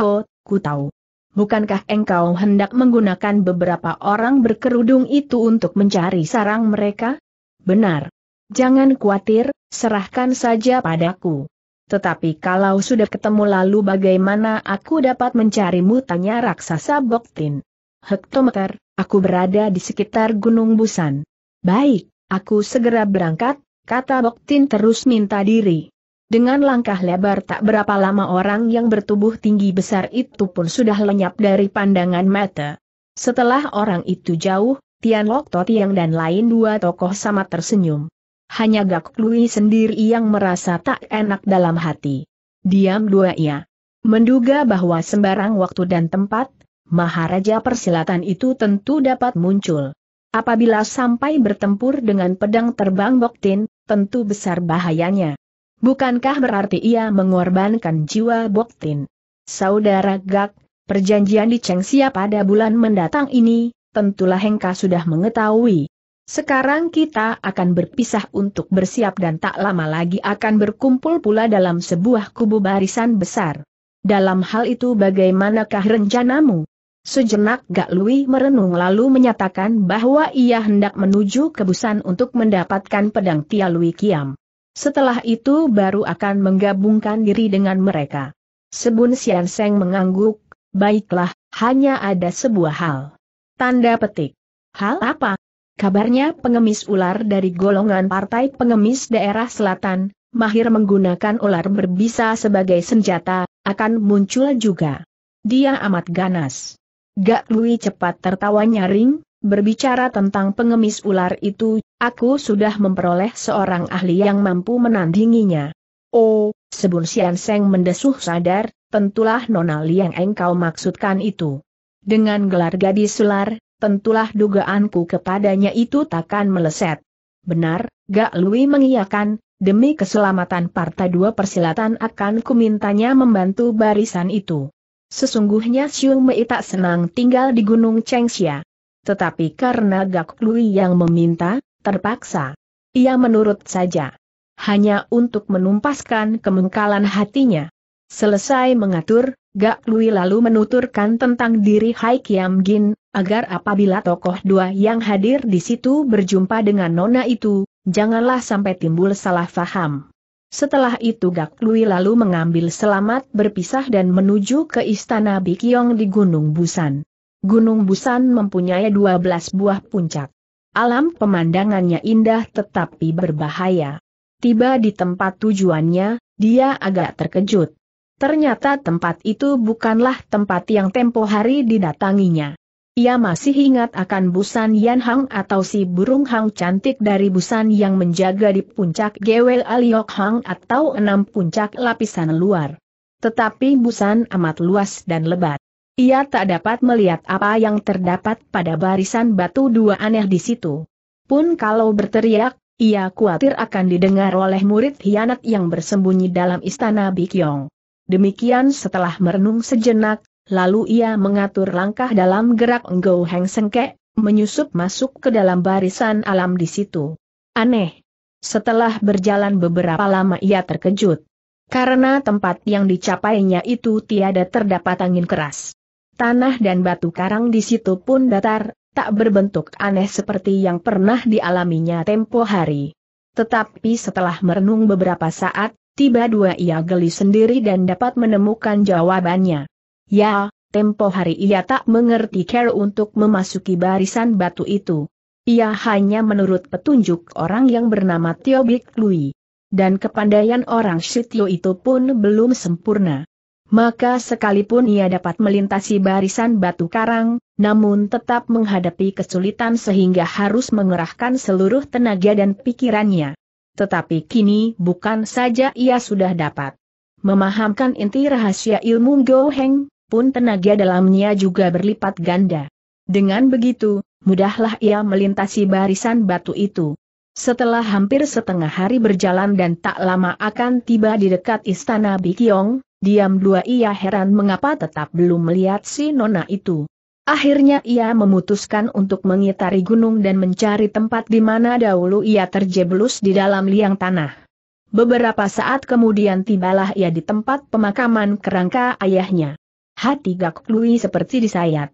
Speaker 1: Ho, ku tahu. Bukankah engkau hendak menggunakan beberapa orang berkerudung itu untuk mencari sarang mereka? Benar. Jangan khawatir, serahkan saja padaku. Tetapi kalau sudah ketemu lalu bagaimana aku dapat mencarimu tanya raksasa Boktin. Hektometer, aku berada di sekitar Gunung Busan. Baik, aku segera berangkat, kata Boktin terus minta diri. Dengan langkah lebar tak berapa lama orang yang bertubuh tinggi besar itu pun sudah lenyap dari pandangan mata. Setelah orang itu jauh, Tian Lok To dan lain dua tokoh sama tersenyum. Hanya Gak Klui sendiri yang merasa tak enak dalam hati. Diam dua ia. Menduga bahwa sembarang waktu dan tempat, Maharaja persilatan itu tentu dapat muncul. Apabila sampai bertempur dengan pedang terbang Boktin, tentu besar bahayanya. Bukankah berarti ia mengorbankan jiwa Boktin? Saudara Gak, perjanjian di Cengsia pada bulan mendatang ini, tentulah Hengka sudah mengetahui. Sekarang kita akan berpisah untuk bersiap dan tak lama lagi akan berkumpul pula dalam sebuah kubu barisan besar. Dalam hal itu bagaimanakah rencanamu? Sejenak Gak Lui merenung lalu menyatakan bahwa ia hendak menuju ke Busan untuk mendapatkan pedang Tia Lui Kiam. Setelah itu baru akan menggabungkan diri dengan mereka. Sebun Sian Seng mengangguk, baiklah, hanya ada sebuah hal. Tanda petik. Hal apa? Kabarnya pengemis ular dari golongan partai pengemis daerah selatan, mahir menggunakan ular berbisa sebagai senjata, akan muncul juga. Dia amat ganas. Gak Lui cepat tertawa nyaring, Berbicara tentang pengemis ular itu, aku sudah memperoleh seorang ahli yang mampu menandinginya. Oh, sebelum Sian Seng mendesuh sadar, tentulah Nona Liang engkau maksudkan itu. Dengan gelar gadis sular, tentulah dugaanku kepadanya itu takkan meleset. Benar, Gak Lui mengiyakan, demi keselamatan Partai Dua Persilatan akan kumintanya membantu barisan itu. Sesungguhnya Siu Mei tak senang tinggal di Gunung Chengxia. Tetapi karena Gak Lui yang meminta, terpaksa. Ia menurut saja. Hanya untuk menumpaskan kemengkalan hatinya. Selesai mengatur, Gak Lui lalu menuturkan tentang diri Hai Kiam Gin, agar apabila tokoh dua yang hadir di situ berjumpa dengan nona itu, janganlah sampai timbul salah faham. Setelah itu Gak Lui lalu mengambil selamat berpisah dan menuju ke istana Bikyong di Gunung Busan. Gunung Busan mempunyai 12 buah puncak. Alam pemandangannya indah tetapi berbahaya. Tiba di tempat tujuannya, dia agak terkejut. Ternyata tempat itu bukanlah tempat yang tempo hari didatanginya. Ia masih ingat akan Busan Yan Hang atau si burung Hang cantik dari Busan yang menjaga di puncak Gewel Aliok Hang atau enam puncak lapisan luar. Tetapi Busan amat luas dan lebat. Ia tak dapat melihat apa yang terdapat pada barisan batu dua aneh di situ. Pun kalau berteriak, ia khawatir akan didengar oleh murid hianat yang bersembunyi dalam istana Bikyong. Demikian setelah merenung sejenak, lalu ia mengatur langkah dalam gerak Enggau Heng Sengke, menyusup masuk ke dalam barisan alam di situ. Aneh. Setelah berjalan beberapa lama ia terkejut. Karena tempat yang dicapainya itu tiada terdapat angin keras. Tanah dan batu karang di situ pun datar, tak berbentuk aneh seperti yang pernah dialaminya tempo hari. Tetapi setelah merenung beberapa saat, tiba dua ia geli sendiri dan dapat menemukan jawabannya. Ya, tempo hari ia tak mengerti care untuk memasuki barisan batu itu. Ia hanya menurut petunjuk orang yang bernama Tio Bik Lui. Dan kepandaian orang Shitio itu pun belum sempurna. Maka sekalipun ia dapat melintasi barisan batu karang, namun tetap menghadapi kesulitan sehingga harus mengerahkan seluruh tenaga dan pikirannya tetapi kini bukan saja ia sudah dapat memahamkan inti rahasia ilmu Go Heng, pun tenaga dalamnya juga berlipat ganda. Dengan begitu, mudahlah ia melintasi barisan batu itu. Setelah hampir setengah hari berjalan dan tak lama akan tiba di dekat istana Bikyong, diam dua ia heran mengapa tetap belum melihat si nona itu. Akhirnya ia memutuskan untuk mengitari gunung dan mencari tempat di mana dahulu ia terjeblos di dalam liang tanah. Beberapa saat kemudian tibalah ia di tempat pemakaman kerangka ayahnya. Hati Gak Lui seperti disayat.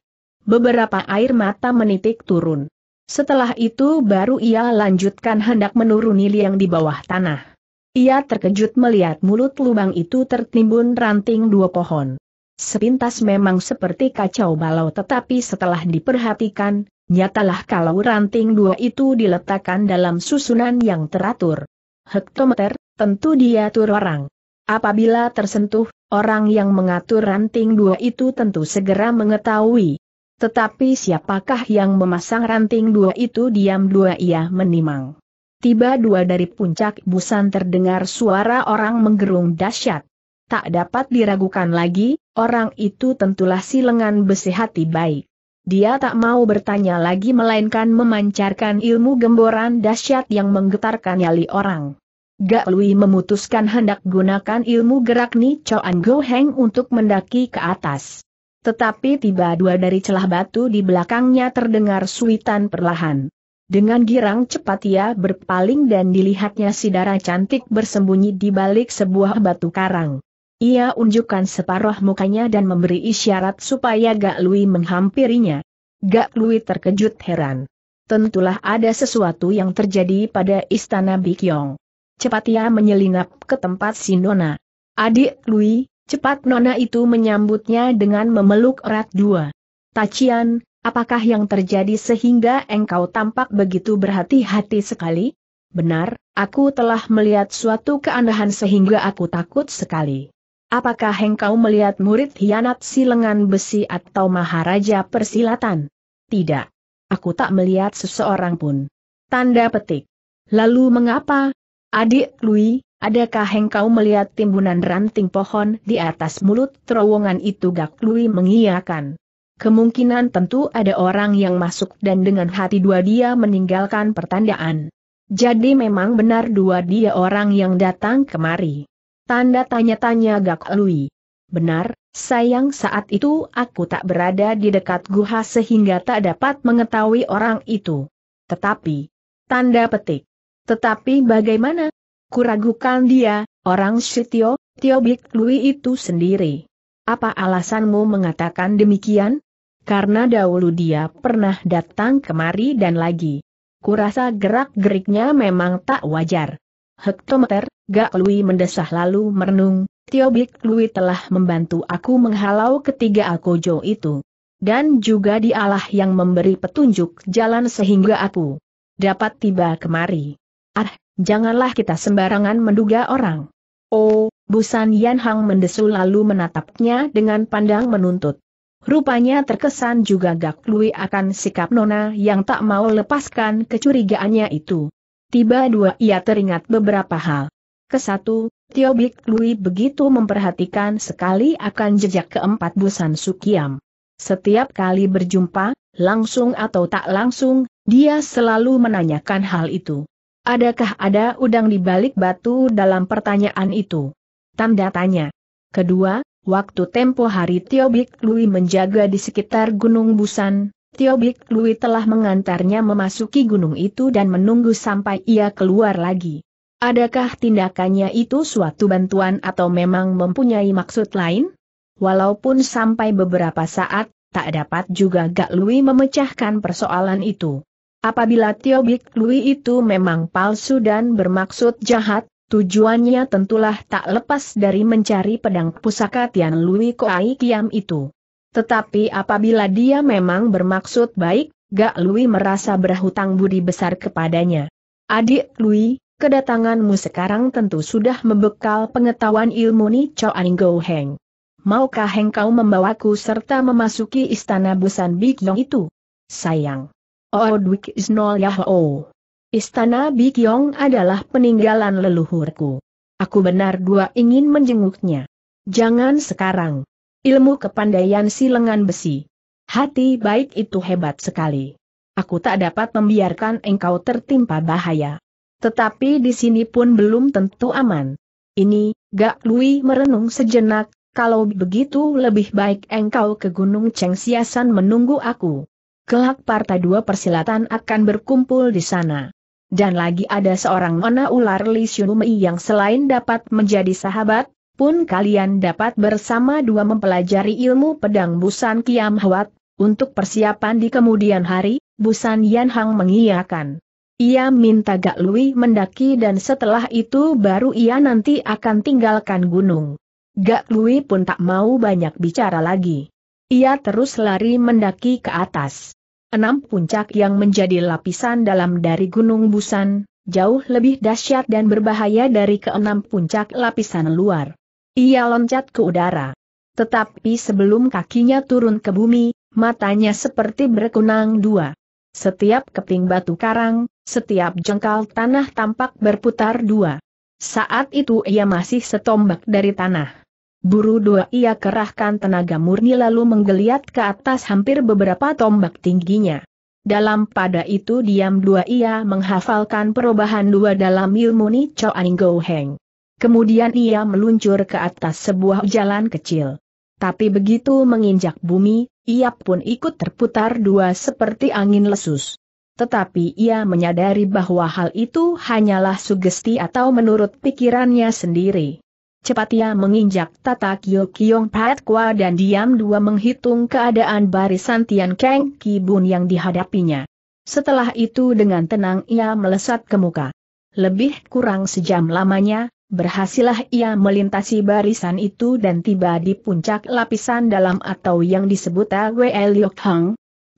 Speaker 1: Beberapa air mata menitik turun. Setelah itu baru ia lanjutkan hendak menuruni liang di bawah tanah. Ia terkejut melihat mulut lubang itu tertimbun ranting dua pohon. Sepintas memang seperti kacau balau tetapi setelah diperhatikan, nyatalah kalau ranting dua itu diletakkan dalam susunan yang teratur. Hektometer, tentu diatur orang. Apabila tersentuh, orang yang mengatur ranting dua itu tentu segera mengetahui. Tetapi siapakah yang memasang ranting dua itu diam dua ia menimang. Tiba dua dari puncak busan terdengar suara orang menggerung dahsyat. Tak dapat diragukan lagi, orang itu tentulah si lengan besi hati baik. Dia tak mau bertanya lagi melainkan memancarkan ilmu gemboran dahsyat yang menggetarkan nyali orang. Gak Lui memutuskan hendak gunakan ilmu gerak Ni Choan Go Heng untuk mendaki ke atas. Tetapi tiba dua dari celah batu di belakangnya terdengar suitan perlahan. Dengan girang cepat ia berpaling dan dilihatnya si darah cantik bersembunyi di balik sebuah batu karang. Ia unjukkan separuh mukanya dan memberi isyarat supaya Gak Lui menghampirinya. Gak Lui terkejut heran. Tentulah ada sesuatu yang terjadi pada istana Bikyong. Cepat ia menyelinap ke tempat si Nona. Adik Lui, cepat Nona itu menyambutnya dengan memeluk erat dua. Tachian, apakah yang terjadi sehingga engkau tampak begitu berhati-hati sekali? Benar, aku telah melihat suatu keanehan sehingga aku takut sekali. Apakah engkau melihat murid hianat si lengan besi atau maharaja persilatan? Tidak. Aku tak melihat seseorang pun. Tanda petik. Lalu mengapa? Adik Lui, adakah engkau melihat timbunan ranting pohon di atas mulut terowongan itu Gak Lui mengiyakan. Kemungkinan tentu ada orang yang masuk dan dengan hati dua dia meninggalkan pertandaan. Jadi memang benar dua dia orang yang datang kemari. Tanda tanya-tanya Gak Lui. Benar, sayang saat itu aku tak berada di dekat guha sehingga tak dapat mengetahui orang itu. Tetapi, tanda petik. Tetapi bagaimana? Kuragukan dia, orang Shitio, Tio Bik Lui itu sendiri. Apa alasanmu mengatakan demikian? Karena dahulu dia pernah datang kemari dan lagi. Kurasa gerak-geriknya memang tak wajar. Hektometer, Gak Lui mendesah lalu merenung, Tio Bik Lui telah membantu aku menghalau ketiga Akojo itu. Dan juga dialah yang memberi petunjuk jalan sehingga aku dapat tiba kemari. Ah, janganlah kita sembarangan menduga orang. Oh, Busan Yan Hang mendesu lalu menatapnya dengan pandang menuntut. Rupanya terkesan juga Gak Lui akan sikap Nona yang tak mau lepaskan kecurigaannya itu. Tiba dua ia teringat beberapa hal. Kesatu, satu, Tiobik Lui begitu memperhatikan sekali akan jejak keempat busan Sukiam. Setiap kali berjumpa, langsung atau tak langsung, dia selalu menanyakan hal itu. Adakah ada udang di balik batu dalam pertanyaan itu? Tanda tanya. Kedua, waktu tempo hari Tiobik Lui menjaga di sekitar Gunung Busan, Tiobik Lui telah mengantarnya memasuki gunung itu dan menunggu sampai ia keluar lagi. Adakah tindakannya itu suatu bantuan atau memang mempunyai maksud lain? Walaupun sampai beberapa saat, tak dapat juga Gak Lui memecahkan persoalan itu. Apabila Tio Bik Lui itu memang palsu dan bermaksud jahat, tujuannya tentulah tak lepas dari mencari pedang pusaka Tian Lui Koai Kiam itu. Tetapi apabila dia memang bermaksud baik, Gak Lui merasa berhutang budi besar kepadanya. Adik Lui, kedatanganmu sekarang tentu sudah membekal pengetahuan ilmu Ni Choan Go Heng. Maukah engkau membawaku serta memasuki istana Busan Bikyong itu? Sayang. Oh, is nol yahoo. Istana Bikyong adalah peninggalan leluhurku. Aku benar dua ingin menjenguknya. Jangan sekarang. Ilmu kepandaian si lengan besi. Hati baik itu hebat sekali. Aku tak dapat membiarkan engkau tertimpa bahaya. Tetapi di sini pun belum tentu aman. Ini, Gak Lui merenung sejenak, kalau begitu lebih baik engkau ke Gunung Siasan menunggu aku. Kelak partai dua persilatan akan berkumpul di sana. Dan lagi ada seorang nona ular Li Xiumei yang selain dapat menjadi sahabat, pun kalian dapat bersama dua mempelajari ilmu pedang Busan Kiam Hwat, untuk persiapan di kemudian hari, Busan Yan Hang mengiyakan. Ia minta Gak Lui mendaki dan setelah itu baru ia nanti akan tinggalkan gunung. Gak Lui pun tak mau banyak bicara lagi. Ia terus lari mendaki ke atas. Enam puncak yang menjadi lapisan dalam dari Gunung Busan, jauh lebih dahsyat dan berbahaya dari keenam puncak lapisan luar. Ia loncat ke udara. Tetapi sebelum kakinya turun ke bumi, matanya seperti berkunang dua. Setiap keping batu karang, setiap jengkal tanah tampak berputar dua. Saat itu ia masih setombak dari tanah. Buru dua ia kerahkan tenaga murni lalu menggeliat ke atas hampir beberapa tombak tingginya. Dalam pada itu diam dua ia menghafalkan perubahan dua dalam ilmu Ni Choan Go Heng. Kemudian ia meluncur ke atas sebuah jalan kecil. Tapi begitu menginjak bumi, ia pun ikut terputar dua seperti angin lesus. Tetapi ia menyadari bahwa hal itu hanyalah sugesti atau menurut pikirannya sendiri. Cepat ia menginjak tata Kyo Kyong Pat Kwa dan diam dua menghitung keadaan barisan Tian Kang Ki Bun yang dihadapinya. Setelah itu dengan tenang ia melesat ke muka. Lebih kurang sejam lamanya, berhasillah ia melintasi barisan itu dan tiba di puncak lapisan dalam atau yang disebut Awe Liok Hang,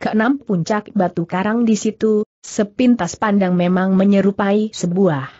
Speaker 1: keenam puncak batu karang di situ, sepintas pandang memang menyerupai sebuah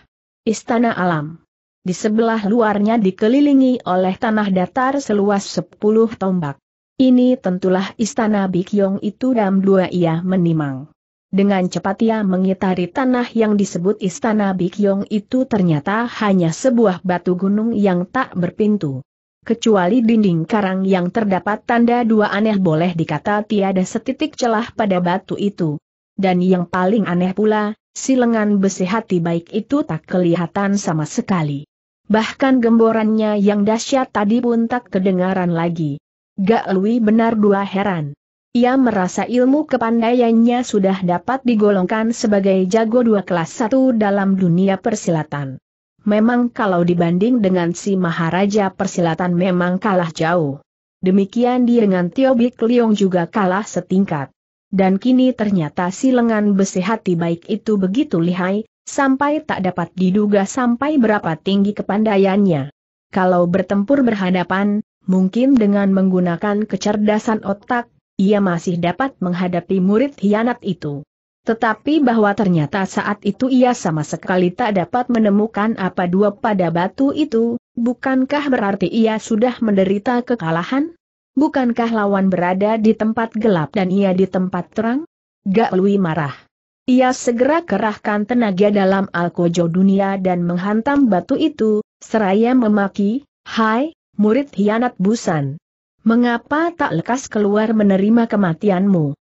Speaker 1: istana alam. Di sebelah luarnya dikelilingi oleh tanah datar seluas sepuluh tombak. Ini tentulah istana Bikyong itu dalam dua ia menimang. Dengan cepat ia mengitari tanah yang disebut istana Bikyong itu ternyata hanya sebuah batu gunung yang tak berpintu kecuali dinding karang yang terdapat tanda dua aneh boleh dikata tiada setitik celah pada batu itu. Dan yang paling aneh pula, si lengan besi hati baik itu tak kelihatan sama sekali. Bahkan gemborannya yang dahsyat tadi pun tak kedengaran lagi. Gak Lui benar dua heran. Ia merasa ilmu kepandaiannya sudah dapat digolongkan sebagai jago dua kelas satu dalam dunia persilatan. Memang kalau dibanding dengan si Maharaja persilatan memang kalah jauh. Demikian dia dengan Tio Bik Liong juga kalah setingkat. Dan kini ternyata si lengan besi hati baik itu begitu lihai, sampai tak dapat diduga sampai berapa tinggi kepandaiannya. Kalau bertempur berhadapan, mungkin dengan menggunakan kecerdasan otak, ia masih dapat menghadapi murid hianat itu. Tetapi bahwa ternyata saat itu ia sama sekali tak dapat menemukan apa dua pada batu itu, bukankah berarti ia sudah menderita kekalahan? Bukankah lawan berada di tempat gelap dan ia di tempat terang? Gak Lui marah. Ia segera kerahkan tenaga dalam alkojo dunia dan menghantam batu itu, seraya memaki, Hai, murid hianat busan. Mengapa tak lekas keluar menerima kematianmu?